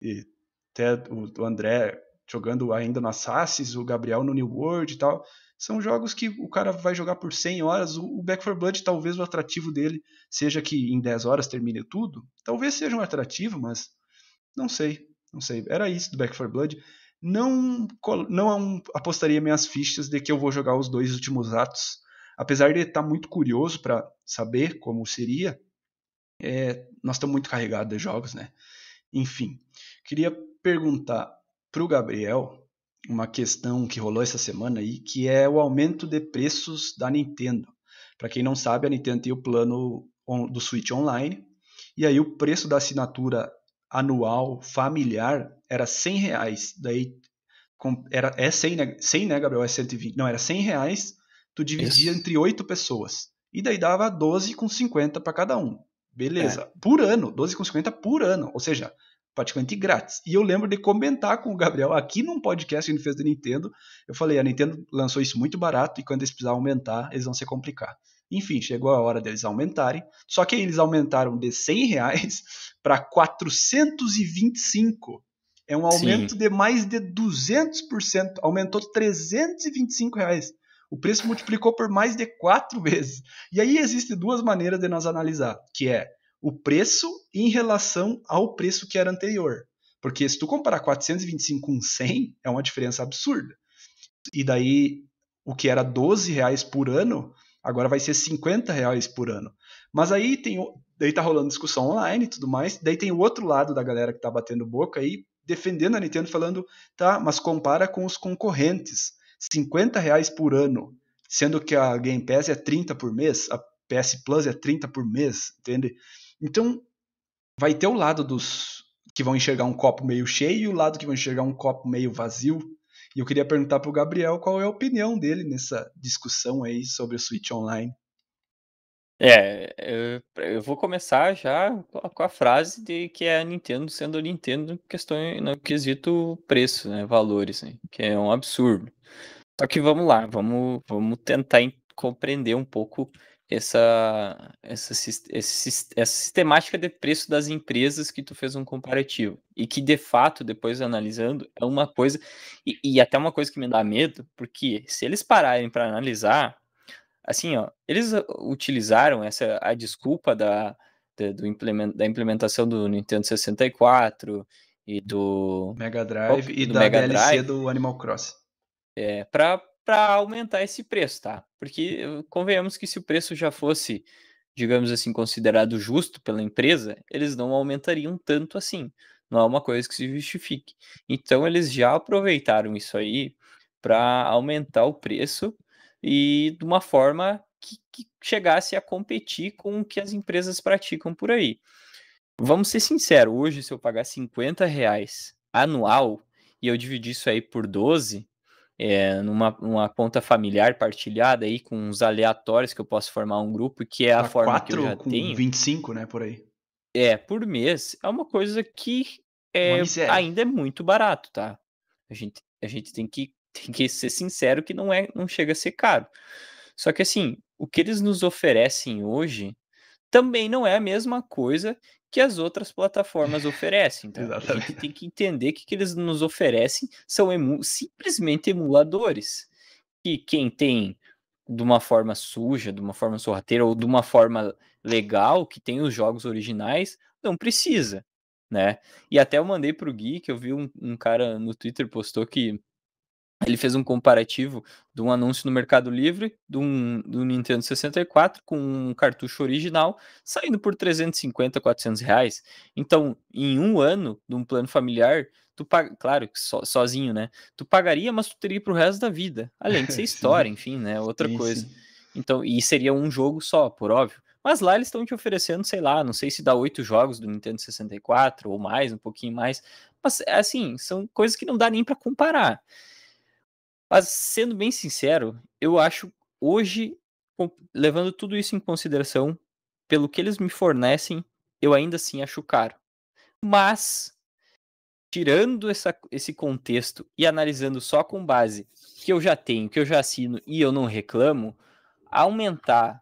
E até o André jogando ainda no Assassin's, o Gabriel no New World e tal. São jogos que o cara vai jogar por 100 horas. O Back 4 Blood, talvez o atrativo dele seja que em 10 horas termine tudo. Talvez seja um atrativo, mas não sei. Não sei. Era isso do Back 4 Blood não, não apostaria minhas fichas de que eu vou jogar os dois últimos atos. Apesar de estar tá muito curioso para saber como seria, é, nós estamos muito carregados de jogos, né? Enfim, queria perguntar para o Gabriel uma questão que rolou essa semana aí, que é o aumento de preços da Nintendo. Para quem não sabe, a Nintendo tem o plano do Switch Online, e aí o preço da assinatura anual familiar era 100 reais. Daí era, é 100, né, 100, né, Gabriel? É 120. Não, era 100 reais. Tu dividia Isso. entre oito pessoas. E daí dava 12,50 para cada um. Beleza. É. Por ano. 12,50 por ano. Ou seja, praticamente grátis. E eu lembro de comentar com o Gabriel aqui num podcast que a gente fez da Nintendo. Eu falei, a Nintendo lançou isso muito barato e quando eles precisarem aumentar, eles vão se complicar. Enfim, chegou a hora deles aumentarem. Só que eles aumentaram de 100 reais para 425. É um aumento Sim. de mais de 200%. Aumentou 325 reais. O preço multiplicou por mais de quatro vezes. E aí existem duas maneiras de nós analisar, que é o preço em relação ao preço que era anterior. Porque se tu comparar 425 com 100, é uma diferença absurda. E daí, o que era 12 reais por ano, Agora vai ser 50 reais por ano. Mas aí tem daí tá rolando discussão online e tudo mais. Daí tem o outro lado da galera que tá batendo boca aí, defendendo a Nintendo, falando, tá, mas compara com os concorrentes. 50 reais por ano, sendo que a Game Pass é 30 por mês, a PS Plus é 30 por mês, entende? Então, vai ter o lado dos que vão enxergar um copo meio cheio e o lado que vão enxergar um copo meio vazio. E eu queria perguntar para o Gabriel qual é a opinião dele nessa discussão aí sobre a Switch Online. É, eu, eu vou começar já com a frase de que é a Nintendo sendo a Nintendo questão, no quesito preço, né, valores, né, que é um absurdo. Só que vamos lá, vamos, vamos tentar compreender um pouco essa, essa, essa, essa sistemática de preço das empresas que tu fez um comparativo. E que, de fato, depois analisando, é uma coisa. E, e até uma coisa que me dá medo, porque se eles pararem para analisar, assim, ó, eles utilizaram essa a desculpa da, da, do implement, da implementação do Nintendo 64 e do. Mega Drive e do da Mega DLC Drive, do Animal Cross É, para para aumentar esse preço, tá? Porque eh, convenhamos que se o preço já fosse, digamos assim, considerado justo pela empresa, eles não aumentariam tanto assim. Não é uma coisa que se justifique. Então eles já aproveitaram isso aí para aumentar o preço e de uma forma que, que chegasse a competir com o que as empresas praticam por aí. Vamos ser sinceros, hoje se eu pagar 50 reais anual e eu dividir isso aí por 12, é, numa uma conta familiar partilhada aí com uns aleatórios que eu posso formar um grupo, que é a, a ah, forma 4, que eu já com tenho. 25, né, por aí. É, por mês, é uma coisa que é, ainda é muito barato, tá? A gente, a gente tem, que, tem que ser sincero que não é não chega a ser caro. Só que assim, o que eles nos oferecem hoje também não é a mesma coisa que as outras plataformas oferecem. Então, tá? Exatamente. A gente tem que entender que o que eles nos oferecem são emu simplesmente emuladores. Que quem tem de uma forma suja, de uma forma sorrateira ou de uma forma legal, que tem os jogos originais, não precisa, né? E até eu mandei para o Gui, que eu vi um, um cara no Twitter postou que ele fez um comparativo de um anúncio no Mercado Livre do, um, Nintendo 64 com um cartucho original saindo por 350, 400 reais. Então, em um ano de um plano familiar, tu paga, claro que so, sozinho, né? Tu pagaria, mas tu teria para o resto da vida. Além de ser história, enfim, né? Outra sim, coisa. Sim. Então, e seria um jogo só, por óbvio. Mas lá eles estão te oferecendo, sei lá, não sei se dá oito jogos do Nintendo 64 ou mais, um pouquinho mais. Mas, é assim, são coisas que não dá nem para comparar. Mas, sendo bem sincero, eu acho hoje, levando tudo isso em consideração, pelo que eles me fornecem, eu ainda assim acho caro. Mas, tirando essa, esse contexto e analisando só com base que eu já tenho, que eu já assino e eu não reclamo, aumentar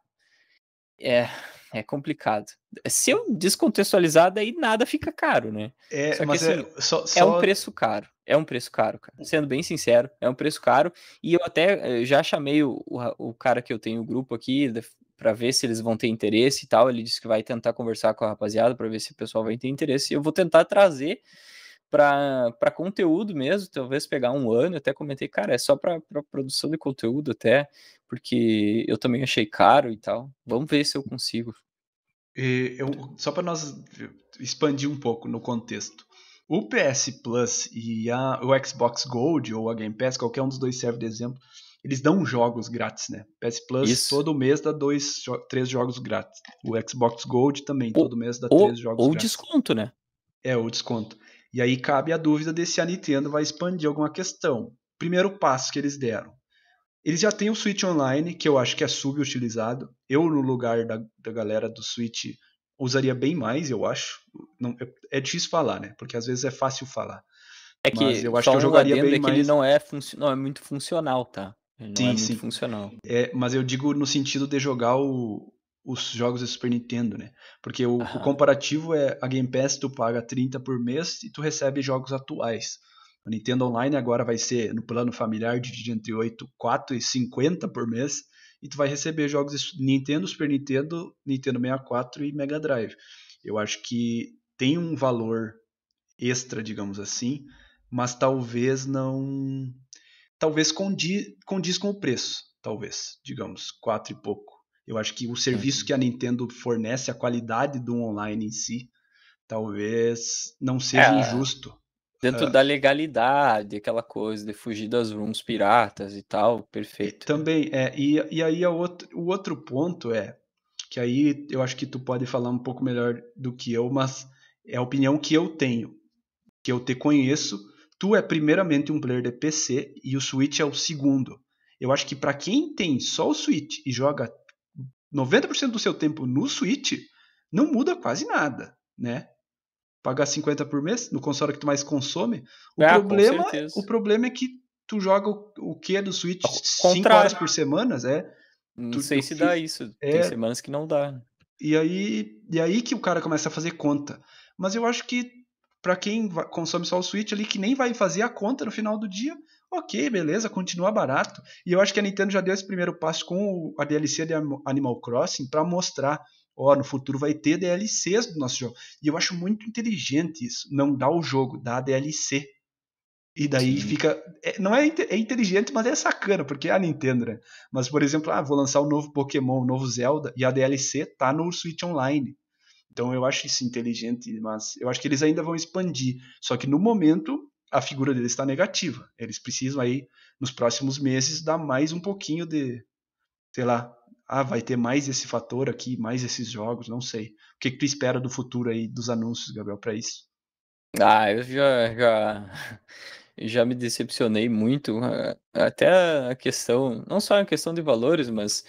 é, é complicado. Se eu descontextualizar, daí nada fica caro, né? É, só que, é assim, é, só, só... é um preço caro. É um preço caro, cara. Sendo bem sincero, é um preço caro. E eu até eh, já chamei o, o, cara que eu tenho o grupo aqui para ver se eles vão ter interesse e tal. Ele disse que vai tentar conversar com a rapaziada para ver se o pessoal vai ter interesse. Eu vou tentar trazer para conteúdo mesmo, talvez pegar um ano. Eu até comentei, cara, é só para produção de conteúdo até, porque eu também achei caro e tal. Vamos ver se eu consigo. Eu, só para nós eh, expandir um pouco no contexto. O PS Plus e a, o Xbox Gold ou a Game Pass, qualquer um dos dois serve de exemplo, eles dão jogos grátis, né? PS Plus Isso. todo mês dá dois, três jogos grátis. O Xbox Gold também o, todo mês dá o, três jogos ou grátis. Ou desconto, né? É, ou desconto. E aí cabe a dúvida de se a Nintendo vai expandir alguma questão. Primeiro passo que eles deram. Eles já têm o Switch Online, que eu acho que é subutilizado. Eu, no lugar da, da galera do Switch, usaria bem mais, eu acho. Não, é, é difícil falar, né? Porque às vezes é fácil falar. É que Mas eu acho que eu jogaria bem é que mais. ele não é, não é muito funcional, tá? não sim, é muito sim. funcional. É, mas eu digo no sentido de jogar o, os jogos do Super Nintendo, né? Porque o, o, comparativo é a Game Pass tu paga 30 por mês e tu recebe jogos atuais. O Nintendo Online agora vai ser no plano familiar de entre 8, 4 e 50 por mês e tu vai receber jogos Nintendo, Super Nintendo, Nintendo 64 e Mega Drive. Eu acho que tem um valor extra, digamos assim, mas talvez não. Talvez condiz, condiz com o preço, talvez, digamos, quatro e pouco. Eu acho que o serviço uhum. que a Nintendo fornece, a qualidade do online em si, talvez não seja é. injusto Dentro é. da legalidade, aquela coisa de fugir das rooms piratas e tal, perfeito. Também, é. E, e aí é outro, o outro ponto é, que aí eu acho que tu pode falar um pouco melhor do que eu, mas é a opinião que eu tenho, que eu te conheço. Tu é primeiramente um player de PC e o Switch é o segundo. Eu acho que para quem tem só o Switch e joga 90% do seu tempo no Switch, não muda quase nada, né? pagar 50 por mês no console que tu mais consome. O, ah, problema, é, o problema é que tu joga o, o que é do Switch 5 horas por semana, é. Não tu, sei tu, se dá isso. É, Tem semanas que não dá. Né? E aí, e aí que o cara começa a fazer conta. Mas eu acho que para quem consome só o Switch ali, que nem vai fazer a conta no final do dia, ok, beleza, continua barato. E eu acho que a Nintendo já deu esse primeiro passo com a DLC de Animal Crossing para mostrar ó, no futuro vai ter DLCs do nosso jogo. E eu acho muito inteligente isso, não dá o jogo, dá DLC. E daí Sim. fica. É, não é, é inteligente, mas é sacana, porque é a Nintendo, né? Mas, por exemplo, ah, vou lançar o um novo Pokémon, o um novo Zelda, e a DLC tá no Switch Online. Então eu acho isso inteligente, mas eu acho que eles ainda vão expandir. Só que no momento a figura deles está negativa. Eles precisam aí, nos próximos meses, dar mais um pouquinho de, sei lá, ah, vai ter mais esse fator aqui, mais esses jogos, não sei. O que, que tu espera do futuro aí dos anúncios, Gabriel, para isso? Ah, eu já, já, já me decepcionei muito. Ah, até a questão, não só a questão de valores, mas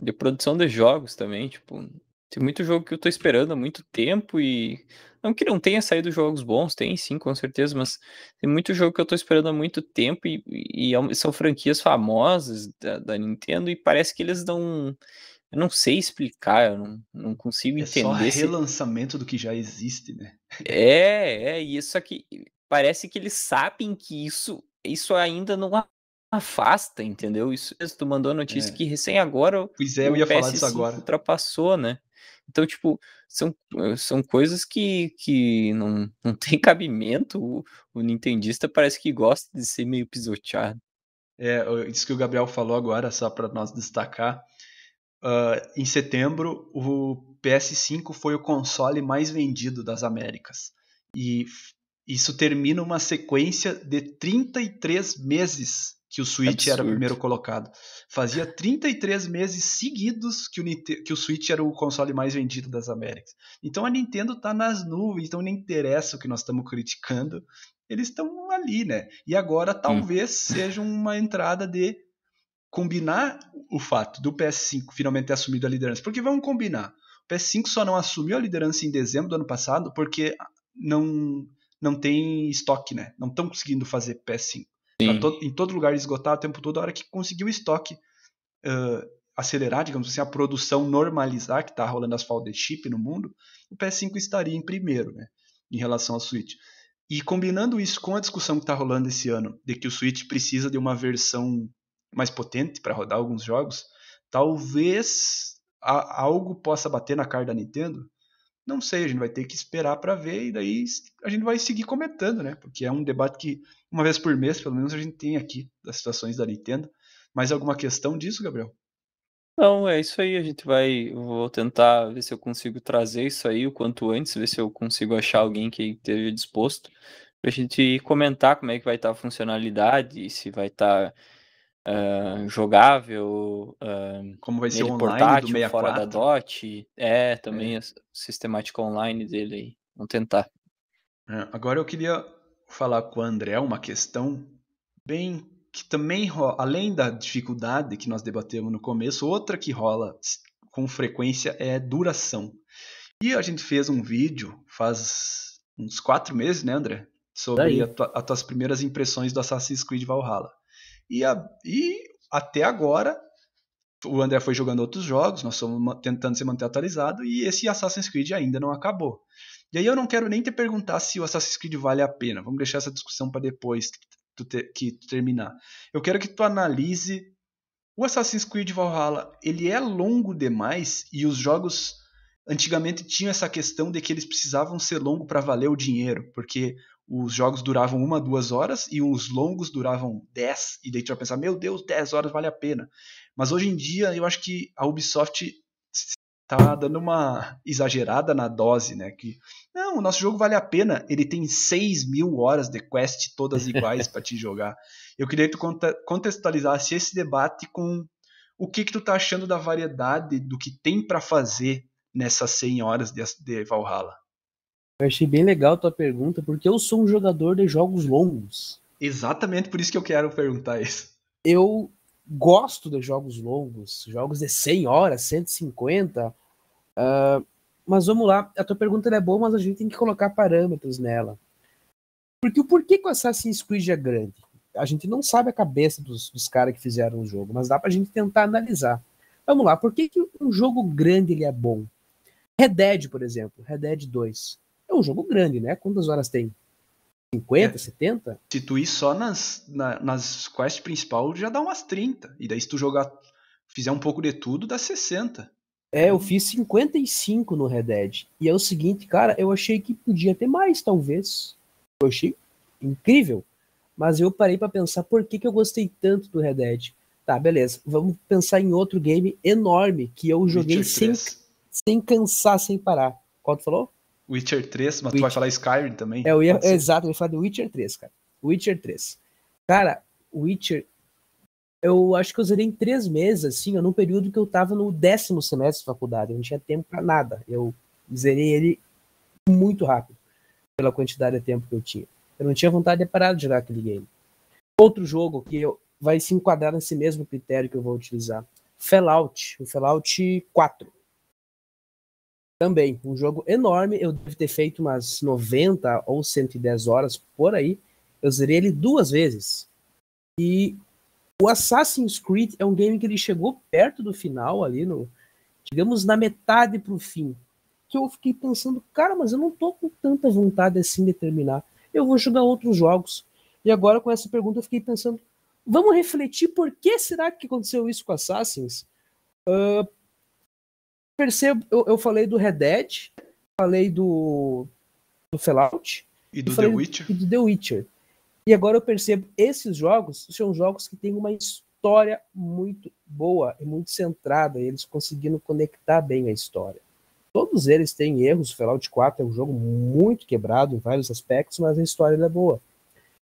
de produção de jogos também. Tipo, tem muito jogo que eu tô esperando há muito tempo e não que não tenha saído jogos bons, tem sim, com certeza, mas tem muito jogo que eu tô esperando há muito tempo e, e é são franquias famosas da, da, Nintendo e parece que eles não. Eu não sei explicar, eu não, não consigo é entender. É só relançamento se... do que já existe, né? É, é, isso aqui. Parece que eles sabem que isso, isso ainda não afasta, entendeu? Isso tu mandou a notícia é. que recém agora. Pois é, eu ia PS5 falar disso agora. Ultrapassou, né? Então, tipo, são, eh, são coisas que, que não, não tem cabimento. O, o Nintendista parece que gosta de ser meio pisoteado. É, isso que o Gabriel falou agora, só para nós destacar. Uh, em setembro, o PS5 foi o console mais vendido das Américas. E isso termina uma sequência de 33 meses que o Switch Absurdo. era o primeiro colocado. Fazia 33 meses seguidos que o, que o Switch era o console mais vendido das Américas. Então a Nintendo está nas nuvens, então não interessa o que nós estamos criticando, eles estão ali, né? E agora hum. talvez hum. seja uma entrada de combinar o fato do PS5 finalmente ter assumido a liderança. Porque vamos combinar, o PS5 só não assumiu a liderança em dezembro do ano passado porque não, não tem estoque, né? Não estão conseguindo fazer PS5. Tá todo, em todo lugar esgotado o tempo todo, a hora que conseguir o estoque uh, acelerar, digamos assim, a produção normalizar, que está rolando as faldas de chip no mundo, o PS5 estaria em primeiro, né? Em relação ao Switch. E combinando isso com a discussão que está rolando esse ano, de que o Switch precisa de uma versão mais potente para rodar alguns jogos, talvez a, algo possa bater na cara da Nintendo não sei, a gente vai ter que esperar para ver e daí a gente vai seguir comentando, né? Porque é um debate que uma vez por mês, pelo menos, a gente tem aqui das situações da Nintendo. Mais alguma questão disso, Gabriel? Não, é isso aí. A gente vai. Vou tentar ver se eu consigo trazer isso aí o quanto antes, ver se eu consigo achar alguém que esteja disposto para a gente comentar como é que vai estar tá a funcionalidade, se vai estar tá uh, jogável, uh, como vai ser o portátil, do fora da DOT, é também é. a online dele aí. Vamos tentar. É, agora eu queria falar com o André uma questão bem que também rola, além da dificuldade que nós debatemos no começo, outra que rola com frequência é duração. E a gente fez um vídeo faz uns quatro meses, né, André? Sobre as tuas primeiras impressões do Assassin's Creed Valhalla. E, a, e até agora, o André foi jogando outros jogos, nós estamos tentando se manter atualizado, e esse Assassin's Creed ainda não acabou. E aí eu não quero nem te perguntar se o Assassin's Creed vale a pena, vamos deixar essa discussão para depois que te, que tu terminar. Eu quero que tu analise o Assassin's Creed Valhalla, ele é longo demais e os jogos antigamente tinham essa questão de que eles precisavam ser longos para valer o dinheiro, porque os jogos duravam uma, duas horas e os longos duravam dez. E daí tu vai pensar, meu Deus, dez horas vale a pena. Mas hoje em dia eu acho que a Ubisoft tá dando uma exagerada na dose, né? Que não, o nosso jogo vale a pena. Ele tem seis mil horas de quest todas iguais para te jogar. Eu queria que tu contextualizasse esse debate com o que que tu tá achando da variedade do que tem para fazer nessas 100 horas de, de Valhalla. Eu achei bem legal a tua pergunta, porque eu sou um jogador de jogos longos. Exatamente por isso que eu quero perguntar isso. Eu gosto de jogos longos, jogos de 100 horas, 150. Uh, ah, mas vamos lá, a tua pergunta é boa, mas a gente tem que colocar parâmetros nela. Porque o porquê que o Assassin's Creed é grande? A gente não sabe a cabeça dos, dos caras que fizeram o jogo, mas dá pra gente tentar analisar. Vamos lá, por que, que um jogo grande ele é bom? Red Dead, por exemplo, Red Dead 2 um jogo grande, né? Quantas horas tem? 50, é. 70? Se tu ir só nas, na, nas quests principal, já dá umas 30. E daí se tu jogar, fizer um pouco de tudo, dá 60. É, eu fiz 55 no Red Dead. E é o seguinte, cara, eu achei que podia ter mais, talvez. Eu achei incrível. Mas eu parei para pensar por que, que eu gostei tanto do Red Dead. Tá, beleza. Vamos pensar em outro game enorme que eu joguei sem, sem cansar, sem parar. Qual tu falou? Witcher 3, mas Witcher. tu vai falar Skyrim também. É, eu ia, exato, eu ia falar do Witcher 3, cara. Witcher 3. Cara, Witcher. Eu acho que eu zerei em três meses, assim, num período que eu tava no décimo semestre de faculdade. Eu não tinha tempo para nada. Eu zerei ele muito rápido, pela quantidade de tempo que eu tinha. Eu não tinha vontade de parar de jogar aquele game. Outro jogo que eu, vai se enquadrar nesse mesmo critério que eu vou utilizar. Fallout, o Fallout 4 também. Um jogo enorme, eu devo ter feito umas 90 ou 110 horas por aí. Eu zerei ele duas vezes. E o Assassin's Creed é um game que ele chegou perto do final ali, no, digamos na metade pro fim. Que eu fiquei pensando, cara, mas eu não tô com tanta vontade assim de terminar. Eu vou jogar outros jogos. E agora com essa pergunta eu fiquei pensando, vamos refletir por que será que aconteceu isso com Assassin's? Uh, percebo, eu, eu falei do Red Dead, falei do, do Fallout. E do, The Witcher. E do The Witcher. E agora eu percebo, esses jogos são jogos que têm uma história muito boa e muito centrada, e eles conseguindo conectar bem a história. Todos eles têm erros, o Fallout 4 é um jogo muito quebrado em vários aspectos, mas a história é boa.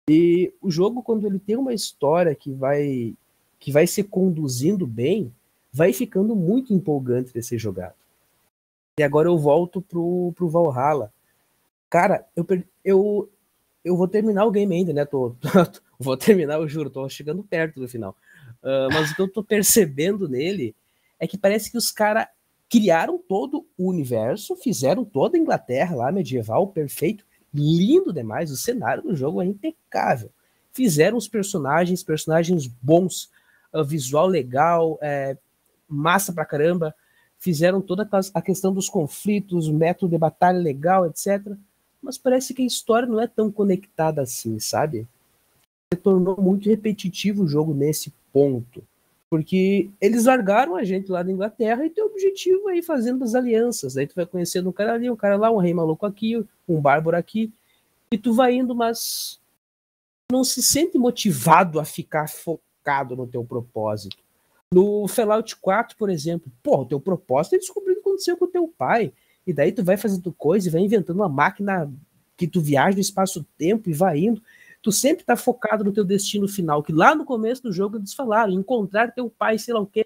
E o jogo, quando ele tem uma história que vai que vai se conduzindo bem, vai ficando muito empolgante de ser jogado. E agora eu volto pro, pro Valhalla. Cara, eu, eu, eu vou terminar o game ainda, né? Tô, tô vou terminar, eu juro, tô chegando perto do final. Uh, mas o que eu tô percebendo nele é que parece que os caras criaram todo o universo, fizeram toda a Inglaterra lá medieval, perfeito, lindo demais, o cenário do jogo é impecável. Fizeram os personagens, personagens bons, uh, visual legal, é, massa pra caramba, fizeram toda a questão dos conflitos, método de batalha legal, etc. Mas parece que a história não é tão conectada assim, sabe? Se tornou muito repetitivo o jogo nesse ponto. Porque eles largaram a gente lá da Inglaterra e tem o objetivo aí fazendo as alianças. Aí tu vai conhecendo um cara ali, um cara lá, um rei maluco aqui, um bárbaro aqui, e tu vai indo, mas não se sente motivado a ficar focado no teu propósito. No Fallout 4, por exemplo, pô, o teu propósito é descobrir o que aconteceu com o teu pai. E daí tu vai fazendo coisa e vai inventando uma máquina que tu viaja no espaço-tempo e vai indo. Tu sempre tá focado no teu destino final, que lá no começo do jogo eles falaram, encontrar teu pai, sei lá o quê.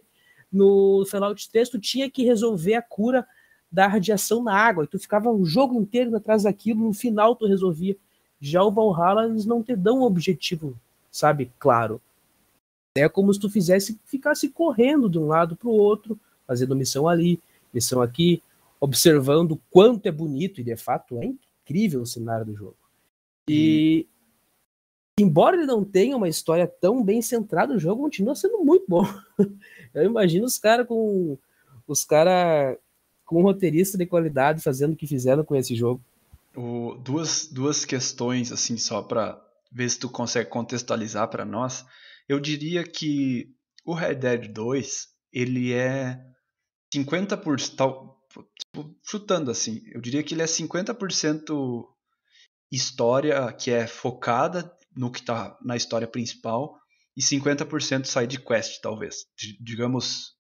No Fallout 3, tu tinha que resolver a cura da radiação na água. E tu ficava um jogo inteiro atrás daquilo, no final tu resolvia. Já o Valhalla, eles não te dão um objetivo, sabe, claro. É como se tu fizesse, ficasse correndo de um lado para o outro, fazendo missão ali, missão aqui, observando quanto é bonito, e de fato é incrível o cenário do jogo. E embora ele não tenha uma história tão bem centrada, o jogo continua sendo muito bom. Eu imagino os caras com. Os cara com um roteirista de qualidade fazendo o que fizeram com esse jogo. O, duas, duas questões, assim, só para ver se tu consegue contextualizar para nós. Eu diria que o Red Dead 2, ele é 50%, tal, tipo, chutando assim, eu diria que ele é 50% história que é focada no que está na história principal e 50% side quest, talvez. digamos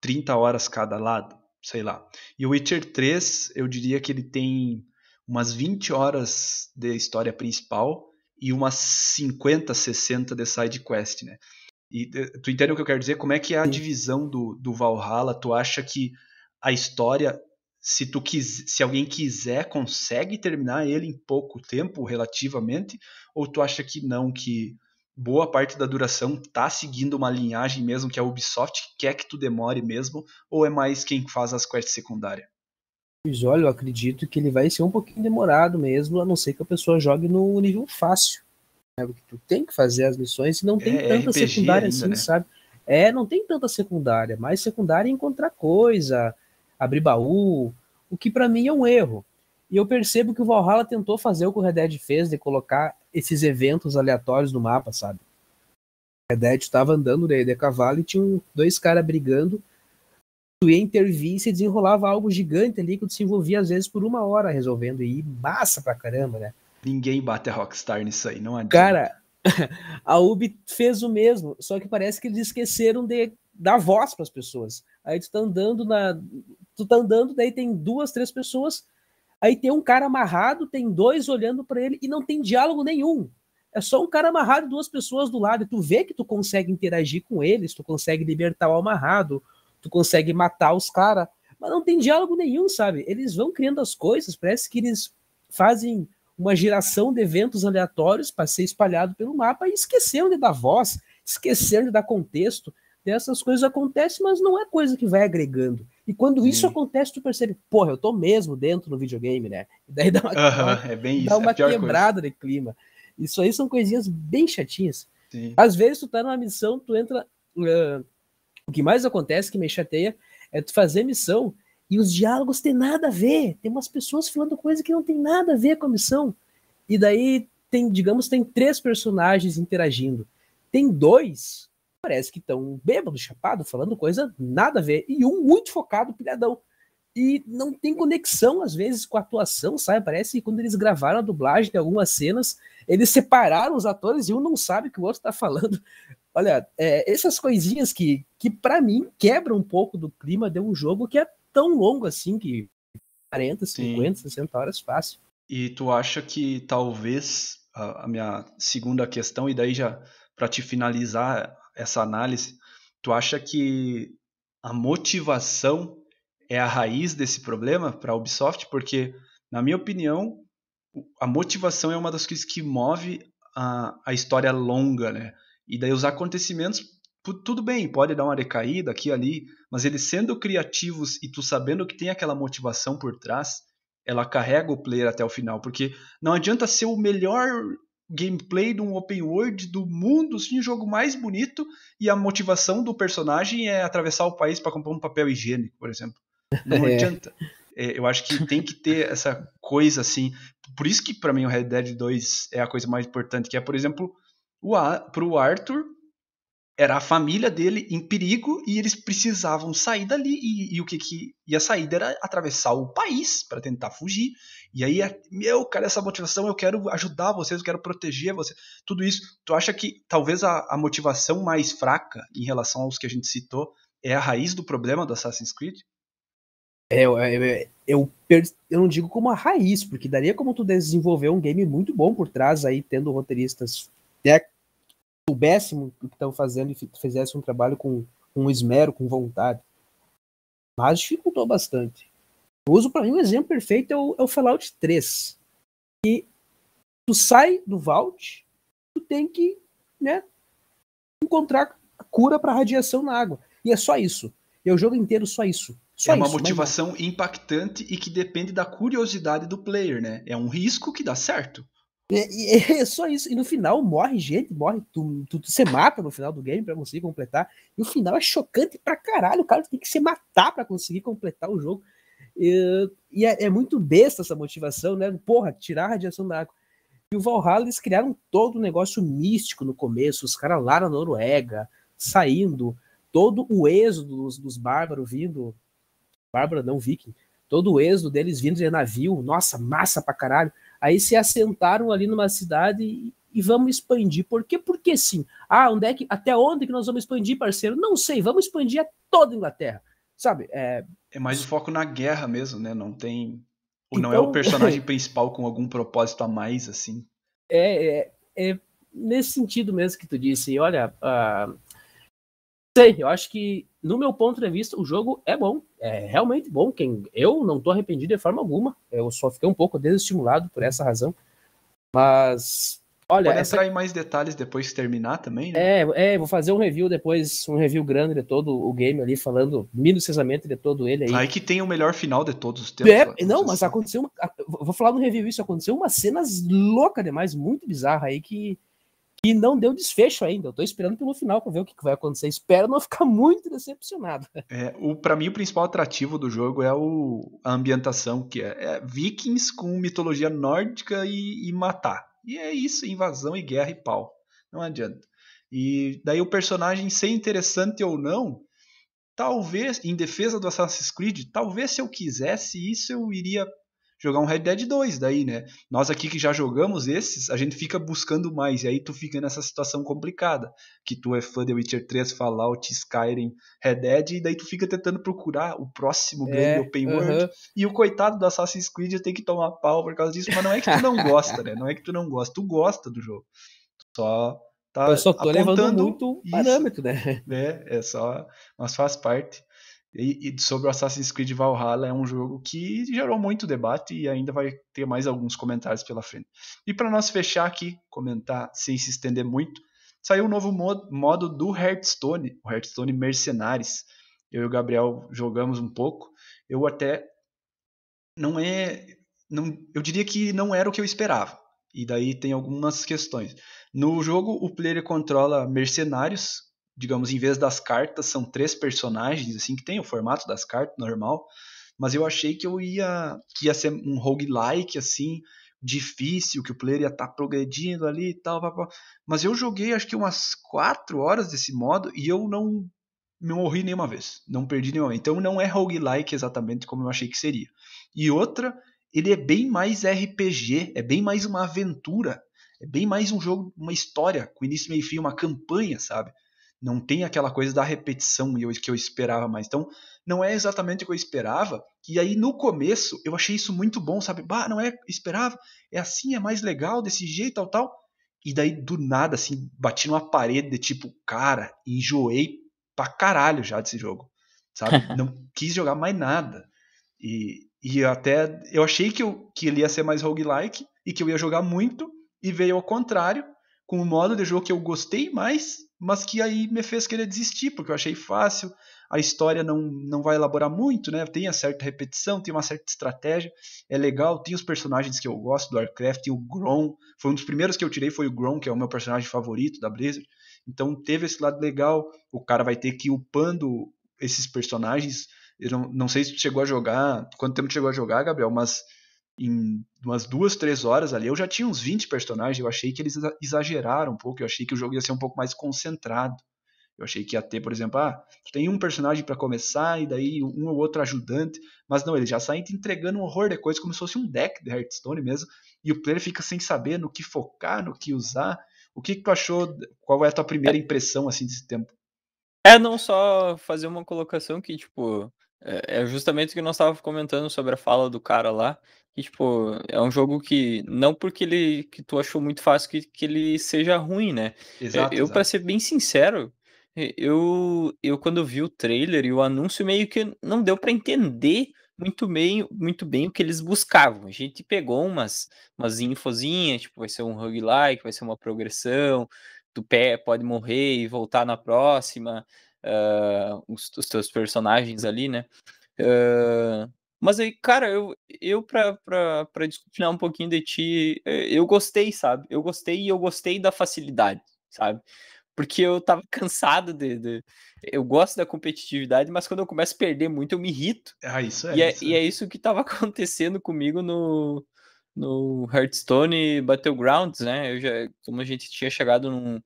30 horas cada lado, sei lá. E o Witcher 3, eu diria que ele tem umas 20 horas de história principal e umas 50, 60 de side quest, né? E eh, tu entende o que eu quero dizer? Como é que é a Sim. divisão do, do Valhalla? Tu acha que a história, se tu quis, se alguém quiser, consegue terminar ele em pouco tempo, relativamente? Ou tu acha que não, que boa parte da duração tá seguindo uma linhagem mesmo que a Ubisoft quer que tu demore mesmo? Ou é mais quem faz as quests secundárias? Pois olha, eu acredito que ele vai ser um pouquinho demorado mesmo, a não ser que a pessoa jogue no nível fácil. Né? Porque tu tem que fazer as missões e não tem é, é tanta RPG secundária ainda, assim, né? sabe? É, não tem tanta secundária, mas secundária é encontrar coisa, abrir baú, o que para mim é um erro. E eu percebo que o Valhalla tentou fazer o que o Red Dead fez de colocar esses eventos aleatórios no mapa, sabe? O Red Dead tava andando de, de cavalo e tinha dois caras brigando tu ia intervir e se desenrolava algo gigante ali que tu se envolvia às vezes por uma hora resolvendo. E massa pra caramba, né? Ninguém bate a Rockstar nisso aí, não adianta. Cara, a Ubi fez o mesmo, só que parece que eles esqueceram de dar voz para as pessoas. Aí tu tá andando na. Tu tá andando, daí tem duas, três pessoas. Aí tem um cara amarrado, tem dois olhando para ele e não tem diálogo nenhum. É só um cara amarrado e duas pessoas do lado. E tu vê que tu consegue interagir com eles, tu consegue libertar o amarrado, tu consegue matar os caras, mas não tem diálogo nenhum, sabe? Eles vão criando as coisas, parece que eles fazem uma geração de eventos aleatórios para ser espalhado pelo mapa e esqueceram de dar voz, esqueceram de dar contexto. Dessas coisas acontecem, mas não é coisa que vai agregando. E quando isso acontece, tu percebe, porra, eu tô mesmo dentro do videogame, né? E daí dá uma, uh -huh, é bem isso, dá é uma é quebrada coisa. de clima. Isso aí são coisinhas bem chatinhas. Sim. Às vezes tu tá numa missão, tu entra. Uh, o que mais acontece, que me chateia, é tu fazer missão e os diálogos têm nada a ver. Tem umas pessoas falando coisa que não tem nada a ver com a missão. E daí tem, digamos, tem três personagens interagindo. Tem dois parece que estão bêbado, chapado, falando coisa nada a ver. E um muito focado, pilhadão. E não tem conexão, às vezes, com a atuação, sabe? Parece que quando eles gravaram a dublagem de algumas cenas, eles separaram os atores e um não sabe o que o outro está falando. Olha, é, essas coisinhas que, que para mim quebram um pouco do clima de um jogo que é tão longo assim, que 40, Sim. 50, 60 horas fácil. E tu acha que talvez a, a minha segunda questão, e daí já para te finalizar essa análise, tu acha que a motivação é a raiz desse problema para a Ubisoft? Porque, na minha opinião, a motivação é uma das coisas que move a, a história longa, né? E daí os acontecimentos, tudo bem, pode dar uma decaída aqui e ali, mas eles sendo criativos e tu sabendo que tem aquela motivação por trás, ela carrega o player até o final, porque não adianta ser o melhor gameplay de um open world do mundo, sim, o jogo mais bonito, e a motivação do personagem é atravessar o país para comprar um papel higiênico, por exemplo. Não é. adianta. É, eu acho que tem que ter essa coisa assim. Por isso que para mim o Red Dead 2 é a coisa mais importante, que é, por exemplo, para o Arthur era a família dele em perigo e eles precisavam sair dali e, e o que, que e a saída era atravessar o país para tentar fugir e aí meu cara essa motivação eu quero ajudar vocês eu quero proteger vocês tudo isso tu acha que talvez a, a motivação mais fraca em relação aos que a gente citou é a raiz do problema do Assassin's Creed é, eu, é, eu, é, eu, não digo como a raiz, porque daria como tu desenvolver um game muito bom por trás aí, tendo roteiristas né, soubessem o que estão fazendo e fizessem um trabalho com, com esmero, com vontade. Mas dificultou bastante. Eu uso para mim um exemplo perfeito é o, é o Fallout 3. Que tu sai do vault, tu tem que né, encontrar a cura para radiação na água. E é só isso. E é o jogo inteiro só isso. Só é uma isso, motivação mas... impactante e que depende da curiosidade do player, né? É um risco que dá certo. E, é, é só isso. E no final morre gente, morre. Tu, tu, tu, mata no final do game pra conseguir completar. E o final é chocante pra caralho. O cara tem que se matar pra conseguir completar o jogo. E, e é, é, muito besta essa motivação, né? Porra, tirar a radiação da água. E o Valhalla, eles criaram todo um negócio místico no começo. Os caras lá na Noruega, saindo. Todo o êxodo dos, dos bárbaros vindo. Bárbara não, viking. Todo o êxodo deles vindo de navio. Nossa, massa pra caralho aí se assentaram ali numa cidade e, e vamos expandir. Por quê? Porque sim. Ah, onde é que, até onde que nós vamos expandir, parceiro? Não sei, vamos expandir a toda a Inglaterra. Sabe? É, é mais o foco na guerra mesmo, né? Não tem. Ou então... não é o então, personagem principal com algum propósito a mais, assim. É, é, é nesse sentido mesmo que tu disse. Olha, uh, sei, eu acho que, no meu ponto de vista, o jogo é bom, é realmente bom. Quem, eu não tô arrependido de forma alguma, eu só fiquei um pouco desestimulado por essa razão. Mas, olha. Pode essa... entrar em mais detalhes depois que terminar também, né? É, é, vou fazer um review depois, um review grande de todo o game ali, falando minuciosamente de todo ele aí. Aí que tem o melhor final de todos os tempos. É, né? não, mas aconteceu. Uma, vou falar no review isso, aconteceu umas cenas loucas demais, muito bizarra aí que e não deu desfecho ainda. Eu tô esperando pelo final para ver o que, vai acontecer. Espero não ficar muito decepcionado. É, o para mim o principal atrativo do jogo é o, a ambientação, que é, é vikings com mitologia nórdica e, e matar. E é isso, invasão e guerra e pau. Não adianta. E daí o personagem ser interessante ou não, talvez em defesa do Assassin's Creed, talvez se eu quisesse isso eu iria jogar um Red Dead 2 daí, né? Nós aqui que já jogamos esses, a gente fica buscando mais, e aí tu fica nessa situação complicada, que tu é fã de Witcher 3, Fallout, Skyrim, Red Dead, e daí tu fica tentando procurar o próximo é, grande open uh -huh. world, e o coitado do Assassin's Creed tem que tomar pau por causa disso, mas não é que tu não gosta, né? Não é que tu não gosta, tu gosta do jogo. Só tá Eu só tô apontando levando muito parâmetro, né? né? É só, mas faz parte. E, e, sobre o Assassin's Creed Valhalla é um jogo que gerou muito debate e ainda vai ter mais alguns comentários pela frente. E para nós fechar aqui, comentar sem se estender muito, saiu um novo modo, modo do Hearthstone, o Hearthstone Mercenários. Eu e o Gabriel jogamos um pouco. Eu até não é, não, eu diria que não era o que eu esperava. E daí tem algumas questões. No jogo, o player controla mercenários digamos, em vez das cartas, são três personagens, assim, que tem o formato das cartas normal. Mas eu achei que eu ia, que ia ser um roguelike, assim, difícil, que o player ia estar tá progredindo ali e tal. Mas eu joguei acho que umas quatro horas desse modo e eu não me morri nenhuma vez. Não perdi nenhuma vez. Então não é roguelike exatamente como eu achei que seria. E outra, ele é bem mais RPG, é bem mais uma aventura, é bem mais um jogo, uma história, com início, meio e fim, uma campanha, sabe? Não tem aquela coisa da repetição que eu esperava mais. Então, não é exatamente o que eu esperava. E aí, no começo, eu achei isso muito bom, sabe? Bah, não é, esperava, é assim, é mais legal, desse jeito, tal, tal. E daí, do nada, assim, bati numa parede de tipo, cara, enjoei pra caralho já desse jogo, sabe? não quis jogar mais nada. E, e até, eu achei que, eu, que ele ia ser mais roguelike e que eu ia jogar muito, e veio ao contrário, com um modo de jogo que eu gostei mais mas que aí me fez querer desistir, porque eu achei fácil, a história não, não vai elaborar muito, né? Tem a certa repetição, tem uma certa estratégia, é legal, tem os personagens que eu gosto do Warcraft, tem o Grom, foi um dos primeiros que eu tirei, foi o Grom, que é o meu personagem favorito da Blizzard, então teve esse lado legal, o cara vai ter que ir upando esses personagens, eu não, não sei se tu chegou a jogar, quanto tempo tu chegou a jogar, Gabriel, mas em umas duas, três horas ali, eu já tinha uns 20 personagens, eu achei que eles exageraram um pouco, eu achei que o jogo ia ser um pouco mais concentrado. Eu achei que ia ter, por exemplo, ah, tem um personagem para começar e daí um ou outro ajudante, mas não, eles já saem te entregando um horror de coisa, como se fosse um deck de Hearthstone mesmo, e o player fica sem saber no que focar, no que usar. O que, que tu achou, qual é a tua primeira impressão, assim, desse tempo? É, não só fazer uma colocação que, tipo, é, é justamente o que nós estávamos comentando sobre a fala do cara lá, que, tipo, é um jogo que, não porque ele que tu achou muito fácil que, que ele seja ruim, né? É, exato, eu, para ser bem sincero, é, eu, eu quando vi o trailer e o anúncio, meio que não deu para entender muito bem, muito bem o que eles buscavam. A gente pegou umas, umas infozinhas, tipo, vai ser um roguelike, vai ser uma progressão, do pé pode morrer e voltar na próxima, uh, os, os teus personagens ali, né? Uh, mas aí, cara, eu, eu pra, pra, pra discutir um pouquinho de ti, eh, eu gostei, sabe? Eu gostei e eu gostei da facilidade, sabe? Porque eu tava cansado de, de, Eu gosto da competitividade, mas quando eu começo a perder muito, eu me irrito. Ah, isso é. E é isso, e é, é isso que tava acontecendo comigo no, no Hearthstone Battlegrounds, né? Eu já, como a gente tinha chegado num,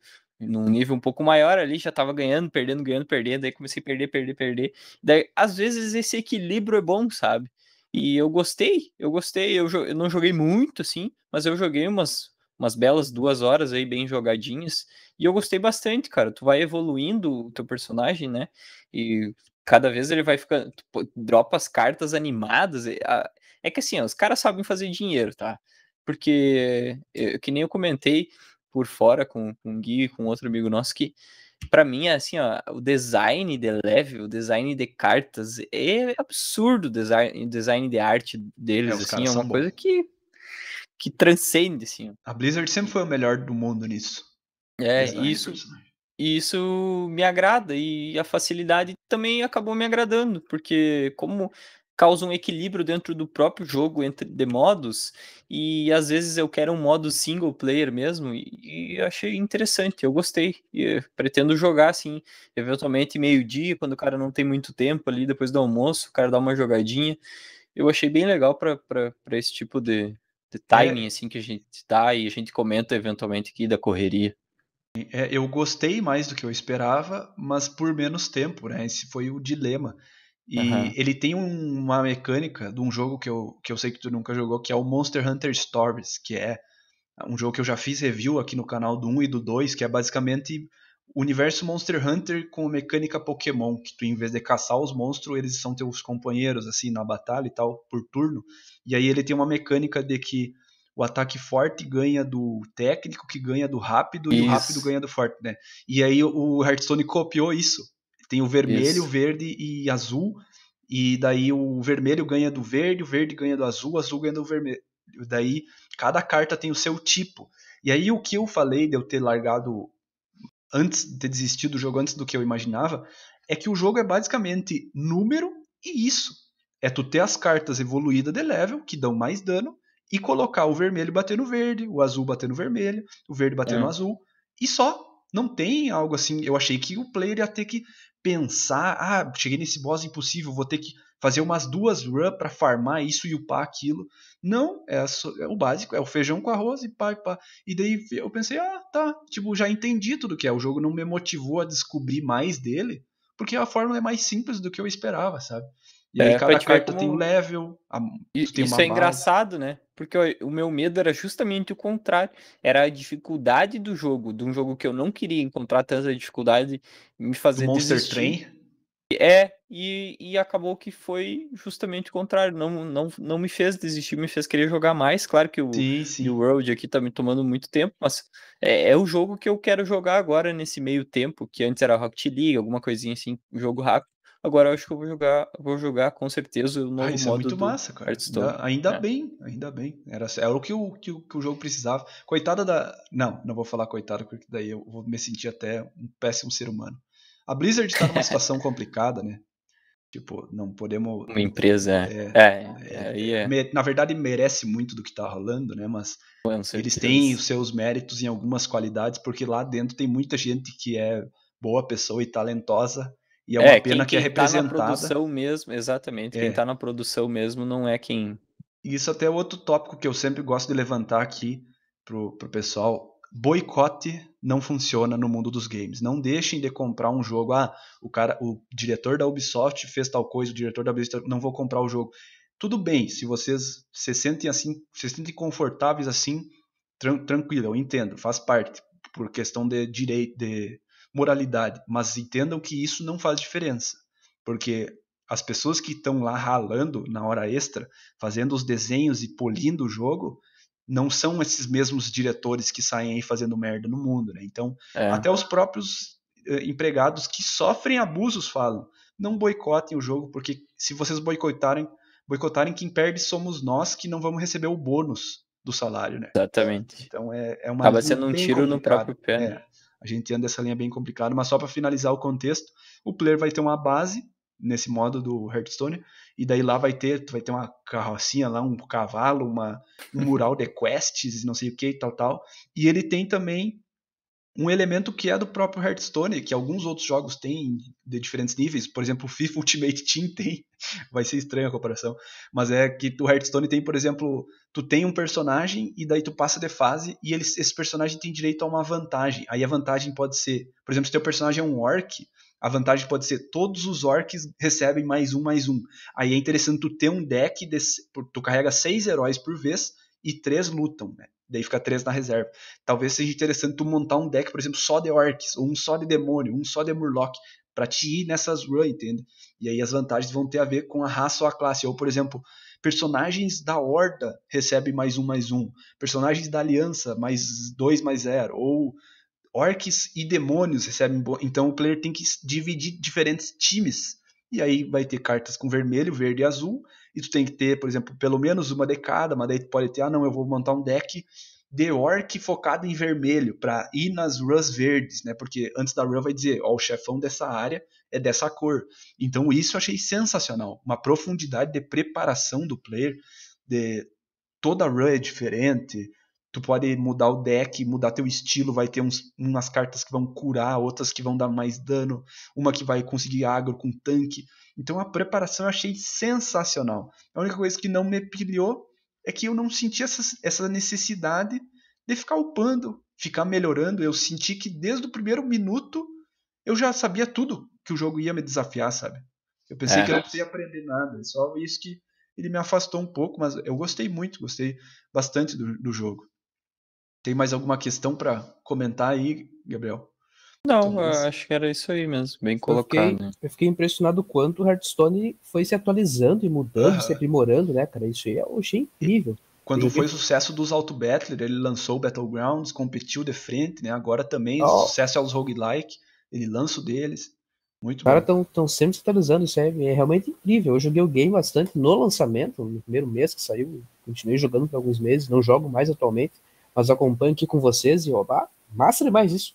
num nível um pouco maior ali, já tava ganhando, perdendo, ganhando, perdendo, aí comecei a perder, perder, perder. Daí, às vezes esse equilíbrio é bom, sabe? E eu gostei, eu gostei, eu, eu não joguei muito assim, mas eu joguei umas umas belas duas horas aí bem jogadinhas. E eu gostei bastante, cara. Tu vai evoluindo o teu personagem, né? E cada vez ele vai ficando. dropa as cartas animadas. É que assim, ó, os caras sabem fazer dinheiro, tá? Porque, eh, que nem eu comentei, por fora com, com o Gui e com outro amigo nosso que para mim é assim, ó, o design de level, o design de cartas é absurdo o design, o design de arte deles, é, assim, é uma coisa que que transcende, assim. Ó. A Blizzard sempre foi o melhor do mundo nisso. É, isso. E isso me agrada e a facilidade também acabou me agradando, porque como causa um equilíbrio dentro do próprio jogo entre de modos e às vezes eu quero um modo single player mesmo e, e achei interessante eu gostei e pretendo jogar assim eventualmente meio dia quando o cara não tem muito tempo ali depois do almoço o cara dá uma jogadinha eu achei bem legal para esse tipo de, de é. timing é. assim que a gente dá e a gente comenta eventualmente aqui da correria é, eu gostei mais do que eu esperava mas por menos tempo né esse foi o dilema e uhum. ele tem um, uma mecânica de um jogo que eu, que eu sei que tu nunca jogou, que é o Monster Hunter Stories, que é um jogo que eu já fiz review aqui no canal do 1 e do 2, que é basicamente o universo Monster Hunter com mecânica Pokémon, que tu em vez de caçar os monstros, eles são teus companheiros assim na batalha e tal, por turno. E aí ele tem uma mecânica de que o ataque forte ganha do técnico, que ganha do rápido, isso. e o rápido ganha do forte, né? E aí o Hearthstone copiou isso. Tem o vermelho, o verde e azul. E daí o vermelho ganha do verde, o verde ganha do azul, o azul ganha do vermelho. Daí cada carta tem o seu tipo. E aí o que eu falei de eu ter largado antes de ter desistido do jogo antes do que eu imaginava, é que o jogo é basicamente número e isso. É tu ter as cartas evoluídas de level, que dão mais dano, e colocar o vermelho bater no verde, o azul bater no vermelho, o verde bater é. no azul, e só. Não tem algo assim. Eu achei que o player ia ter que pensar, ah, cheguei nesse boss impossível, vou ter que fazer umas duas runs para farmar isso e upar aquilo. Não, é, só, é, o básico, é o feijão com arroz e pá, e pá. E daí eu pensei, ah, tá, tipo, já entendi tudo que é. O jogo não me motivou a descobrir mais dele, porque a fórmula é mais simples do que eu esperava, sabe? E é, aí cada carta como... tem um level. A... Tem isso é engraçado, né? Porque o meu medo era justamente o contrário. Era a dificuldade do jogo, de um jogo que eu não queria encontrar tanta dificuldade, me fazer do Monster Train? É, e, e acabou que foi justamente o contrário. Não, não, não me fez desistir, me fez querer jogar mais. Claro que o New World aqui tá me tomando muito tempo, mas é, é o jogo que eu quero jogar agora nesse meio tempo, que antes era Rocket League, alguma coisinha assim, um jogo rápido. Agora eu acho que eu vou jogar, vou jogar com certeza o novo ah, isso modo é muito massa, cara. Ainda, ainda é. bem, ainda bem. Era, era o que o, que o, que o jogo precisava. Coitada da. Não, não vou falar coitada, porque daí eu vou me sentir até um péssimo ser humano. A Blizzard está numa situação complicada, né? Tipo, não podemos. Uma empresa. É, é, é, é, Na verdade, merece muito do que tá rolando, né? Mas eles têm os seus méritos em algumas qualidades, porque lá dentro tem muita gente que é boa pessoa e talentosa e é uma é, pena quem, que é representada. Quem tá na produção mesmo, exatamente. É. Quem está na produção mesmo não é quem. Isso até é outro tópico que eu sempre gosto de levantar aqui pro, pro pessoal. Boicote não funciona no mundo dos games. Não deixem de comprar um jogo. Ah, o cara, o diretor da Ubisoft fez tal coisa, o diretor da Ubisoft não vou comprar o jogo. Tudo bem, se vocês se sentem assim, se sentem confortáveis assim, tran tranquilo, eu entendo, faz parte por questão de direito de moralidade, mas entendam que isso não faz diferença, porque as pessoas que estão lá ralando na hora extra, fazendo os desenhos e polindo o jogo, não são esses mesmos diretores que saem aí fazendo merda no mundo, né? Então, é. até os próprios eh, empregados que sofrem abusos falam: não boicotem o jogo, porque se vocês boicotarem, boicotarem quem perde somos nós que não vamos receber o bônus do salário, né? Exatamente. Então é, é uma. Acaba sendo um tiro no próprio pé. Né? É. A gente anda essa linha bem complicada, mas só para finalizar o contexto, o player vai ter uma base nesse modo do Hearthstone, e daí lá vai ter, vai ter uma carrocinha lá, um cavalo, uma, um mural de quests, não sei o que e tal, tal. E ele tem também um elemento que é do próprio Hearthstone, que alguns outros jogos têm de diferentes níveis, por exemplo, o FIFA Ultimate Team tem, vai ser estranha a comparação, mas é que o Hearthstone tem, por exemplo, tu tem um personagem e daí tu passa de fase e ele, esse personagem tem direito a uma vantagem. Aí a vantagem pode ser, por exemplo, se teu personagem é um orc, a vantagem pode ser todos os orcs recebem mais um, mais um. Aí é interessante tu ter um deck, desse, tu carrega seis heróis por vez, e três lutam, né? Daí fica três na reserva. Talvez seja interessante tu montar um deck, por exemplo, só de orcs, ou um só de demônio, um só de murloc, para te ir nessas run, entende? E aí as vantagens vão ter a ver com a raça ou a classe. Ou, por exemplo, personagens da Horda recebem mais um, mais um. Personagens da Aliança, mais dois, mais zero. Ou orcs e demônios recebem. Então o player tem que dividir diferentes times. E aí vai ter cartas com vermelho, verde e azul e tu tem que ter, por exemplo, pelo menos uma de cada, mas daí tu pode ter, ah não, eu vou montar um deck de orc focado em vermelho, para ir nas runs verdes, né? Porque antes da run vai dizer, ó, o chefão dessa área é dessa cor. Então isso eu achei sensacional, uma profundidade de preparação do player, de toda run é diferente, tu pode mudar o deck, mudar teu estilo, vai ter uns, umas cartas que vão curar, outras que vão dar mais dano, uma que vai conseguir agro com tanque. Então a preparação eu achei sensacional. A única coisa que não me pilhou é que eu não senti essa, essa necessidade de ficar upando, ficar melhorando. Eu senti que desde o primeiro minuto eu já sabia tudo que o jogo ia me desafiar, sabe? Eu pensei é. que eu não ia aprender nada, só isso que ele me afastou um pouco, mas eu gostei muito, gostei bastante do, do jogo. Tem mais alguma questão para comentar aí, Gabriel? Não, então, acho que era isso aí mesmo, bem colocado. Eu fiquei, né? eu fiquei impressionado o quanto o Hearthstone foi se atualizando e mudando, se aprimorando, né, cara? Isso aí eu achei incrível. Quando foi o sucesso dos Auto Battler, ele lançou o Battlegrounds, competiu de frente, né? Agora também oh. sucesso aos é roguelike, ele lança o deles. Muito Os caras estão sempre se atualizando, isso é, é, realmente incrível. Eu joguei o game bastante no lançamento, no primeiro mês que saiu, continuei jogando por alguns meses, não jogo mais atualmente mas acompanho aqui com vocês e oba, massa demais isso.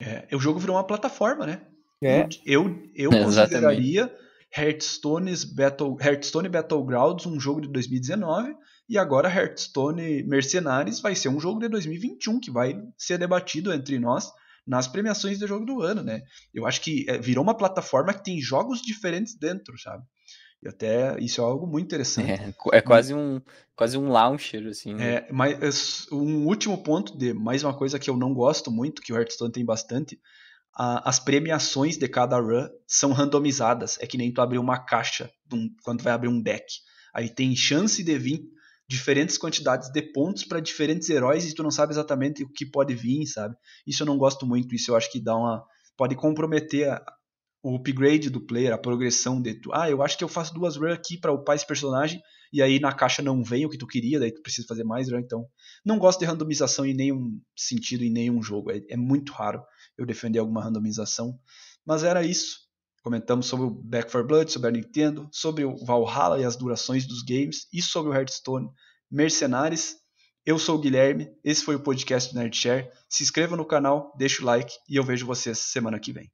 É, o jogo virou uma plataforma, né? É. Eu, eu consideraria Hearthstone's Battle, Hearthstone Battlegrounds um jogo de 2019 e agora Hearthstone Mercenários vai ser um jogo de 2021 que vai ser debatido entre nós nas premiações do jogo do ano, né? Eu acho que é, virou uma plataforma que tem jogos diferentes dentro, sabe? E até isso é algo muito interessante. É, é quase um quase um launcher, assim. Né? É, mas um último ponto de mais uma coisa que eu não gosto muito, que o Hearthstone tem bastante, a, as premiações de cada run são randomizadas. É que nem tu abrir uma caixa um, quando vai abrir um deck. Aí tem chance de vir diferentes quantidades de pontos para diferentes heróis e tu não sabe exatamente o que pode vir, sabe? Isso eu não gosto muito, isso eu acho que dá uma pode comprometer a, o upgrade do player, a progressão de tu. Ah, eu acho que eu faço duas runs aqui para upar esse personagem, e aí na caixa não vem o que tu queria, daí tu precisa fazer mais run, então. Não gosto de randomização em nenhum sentido, em nenhum jogo. É, é muito raro eu defender alguma randomização. Mas era isso. Comentamos sobre o Back for Blood, sobre a Nintendo, sobre o Valhalla e as durações dos games, e sobre o Hearthstone Mercenários. Eu sou o Guilherme, esse foi o podcast do Nerdshare. Se inscreva no canal, deixa o like e eu vejo vocês semana que vem.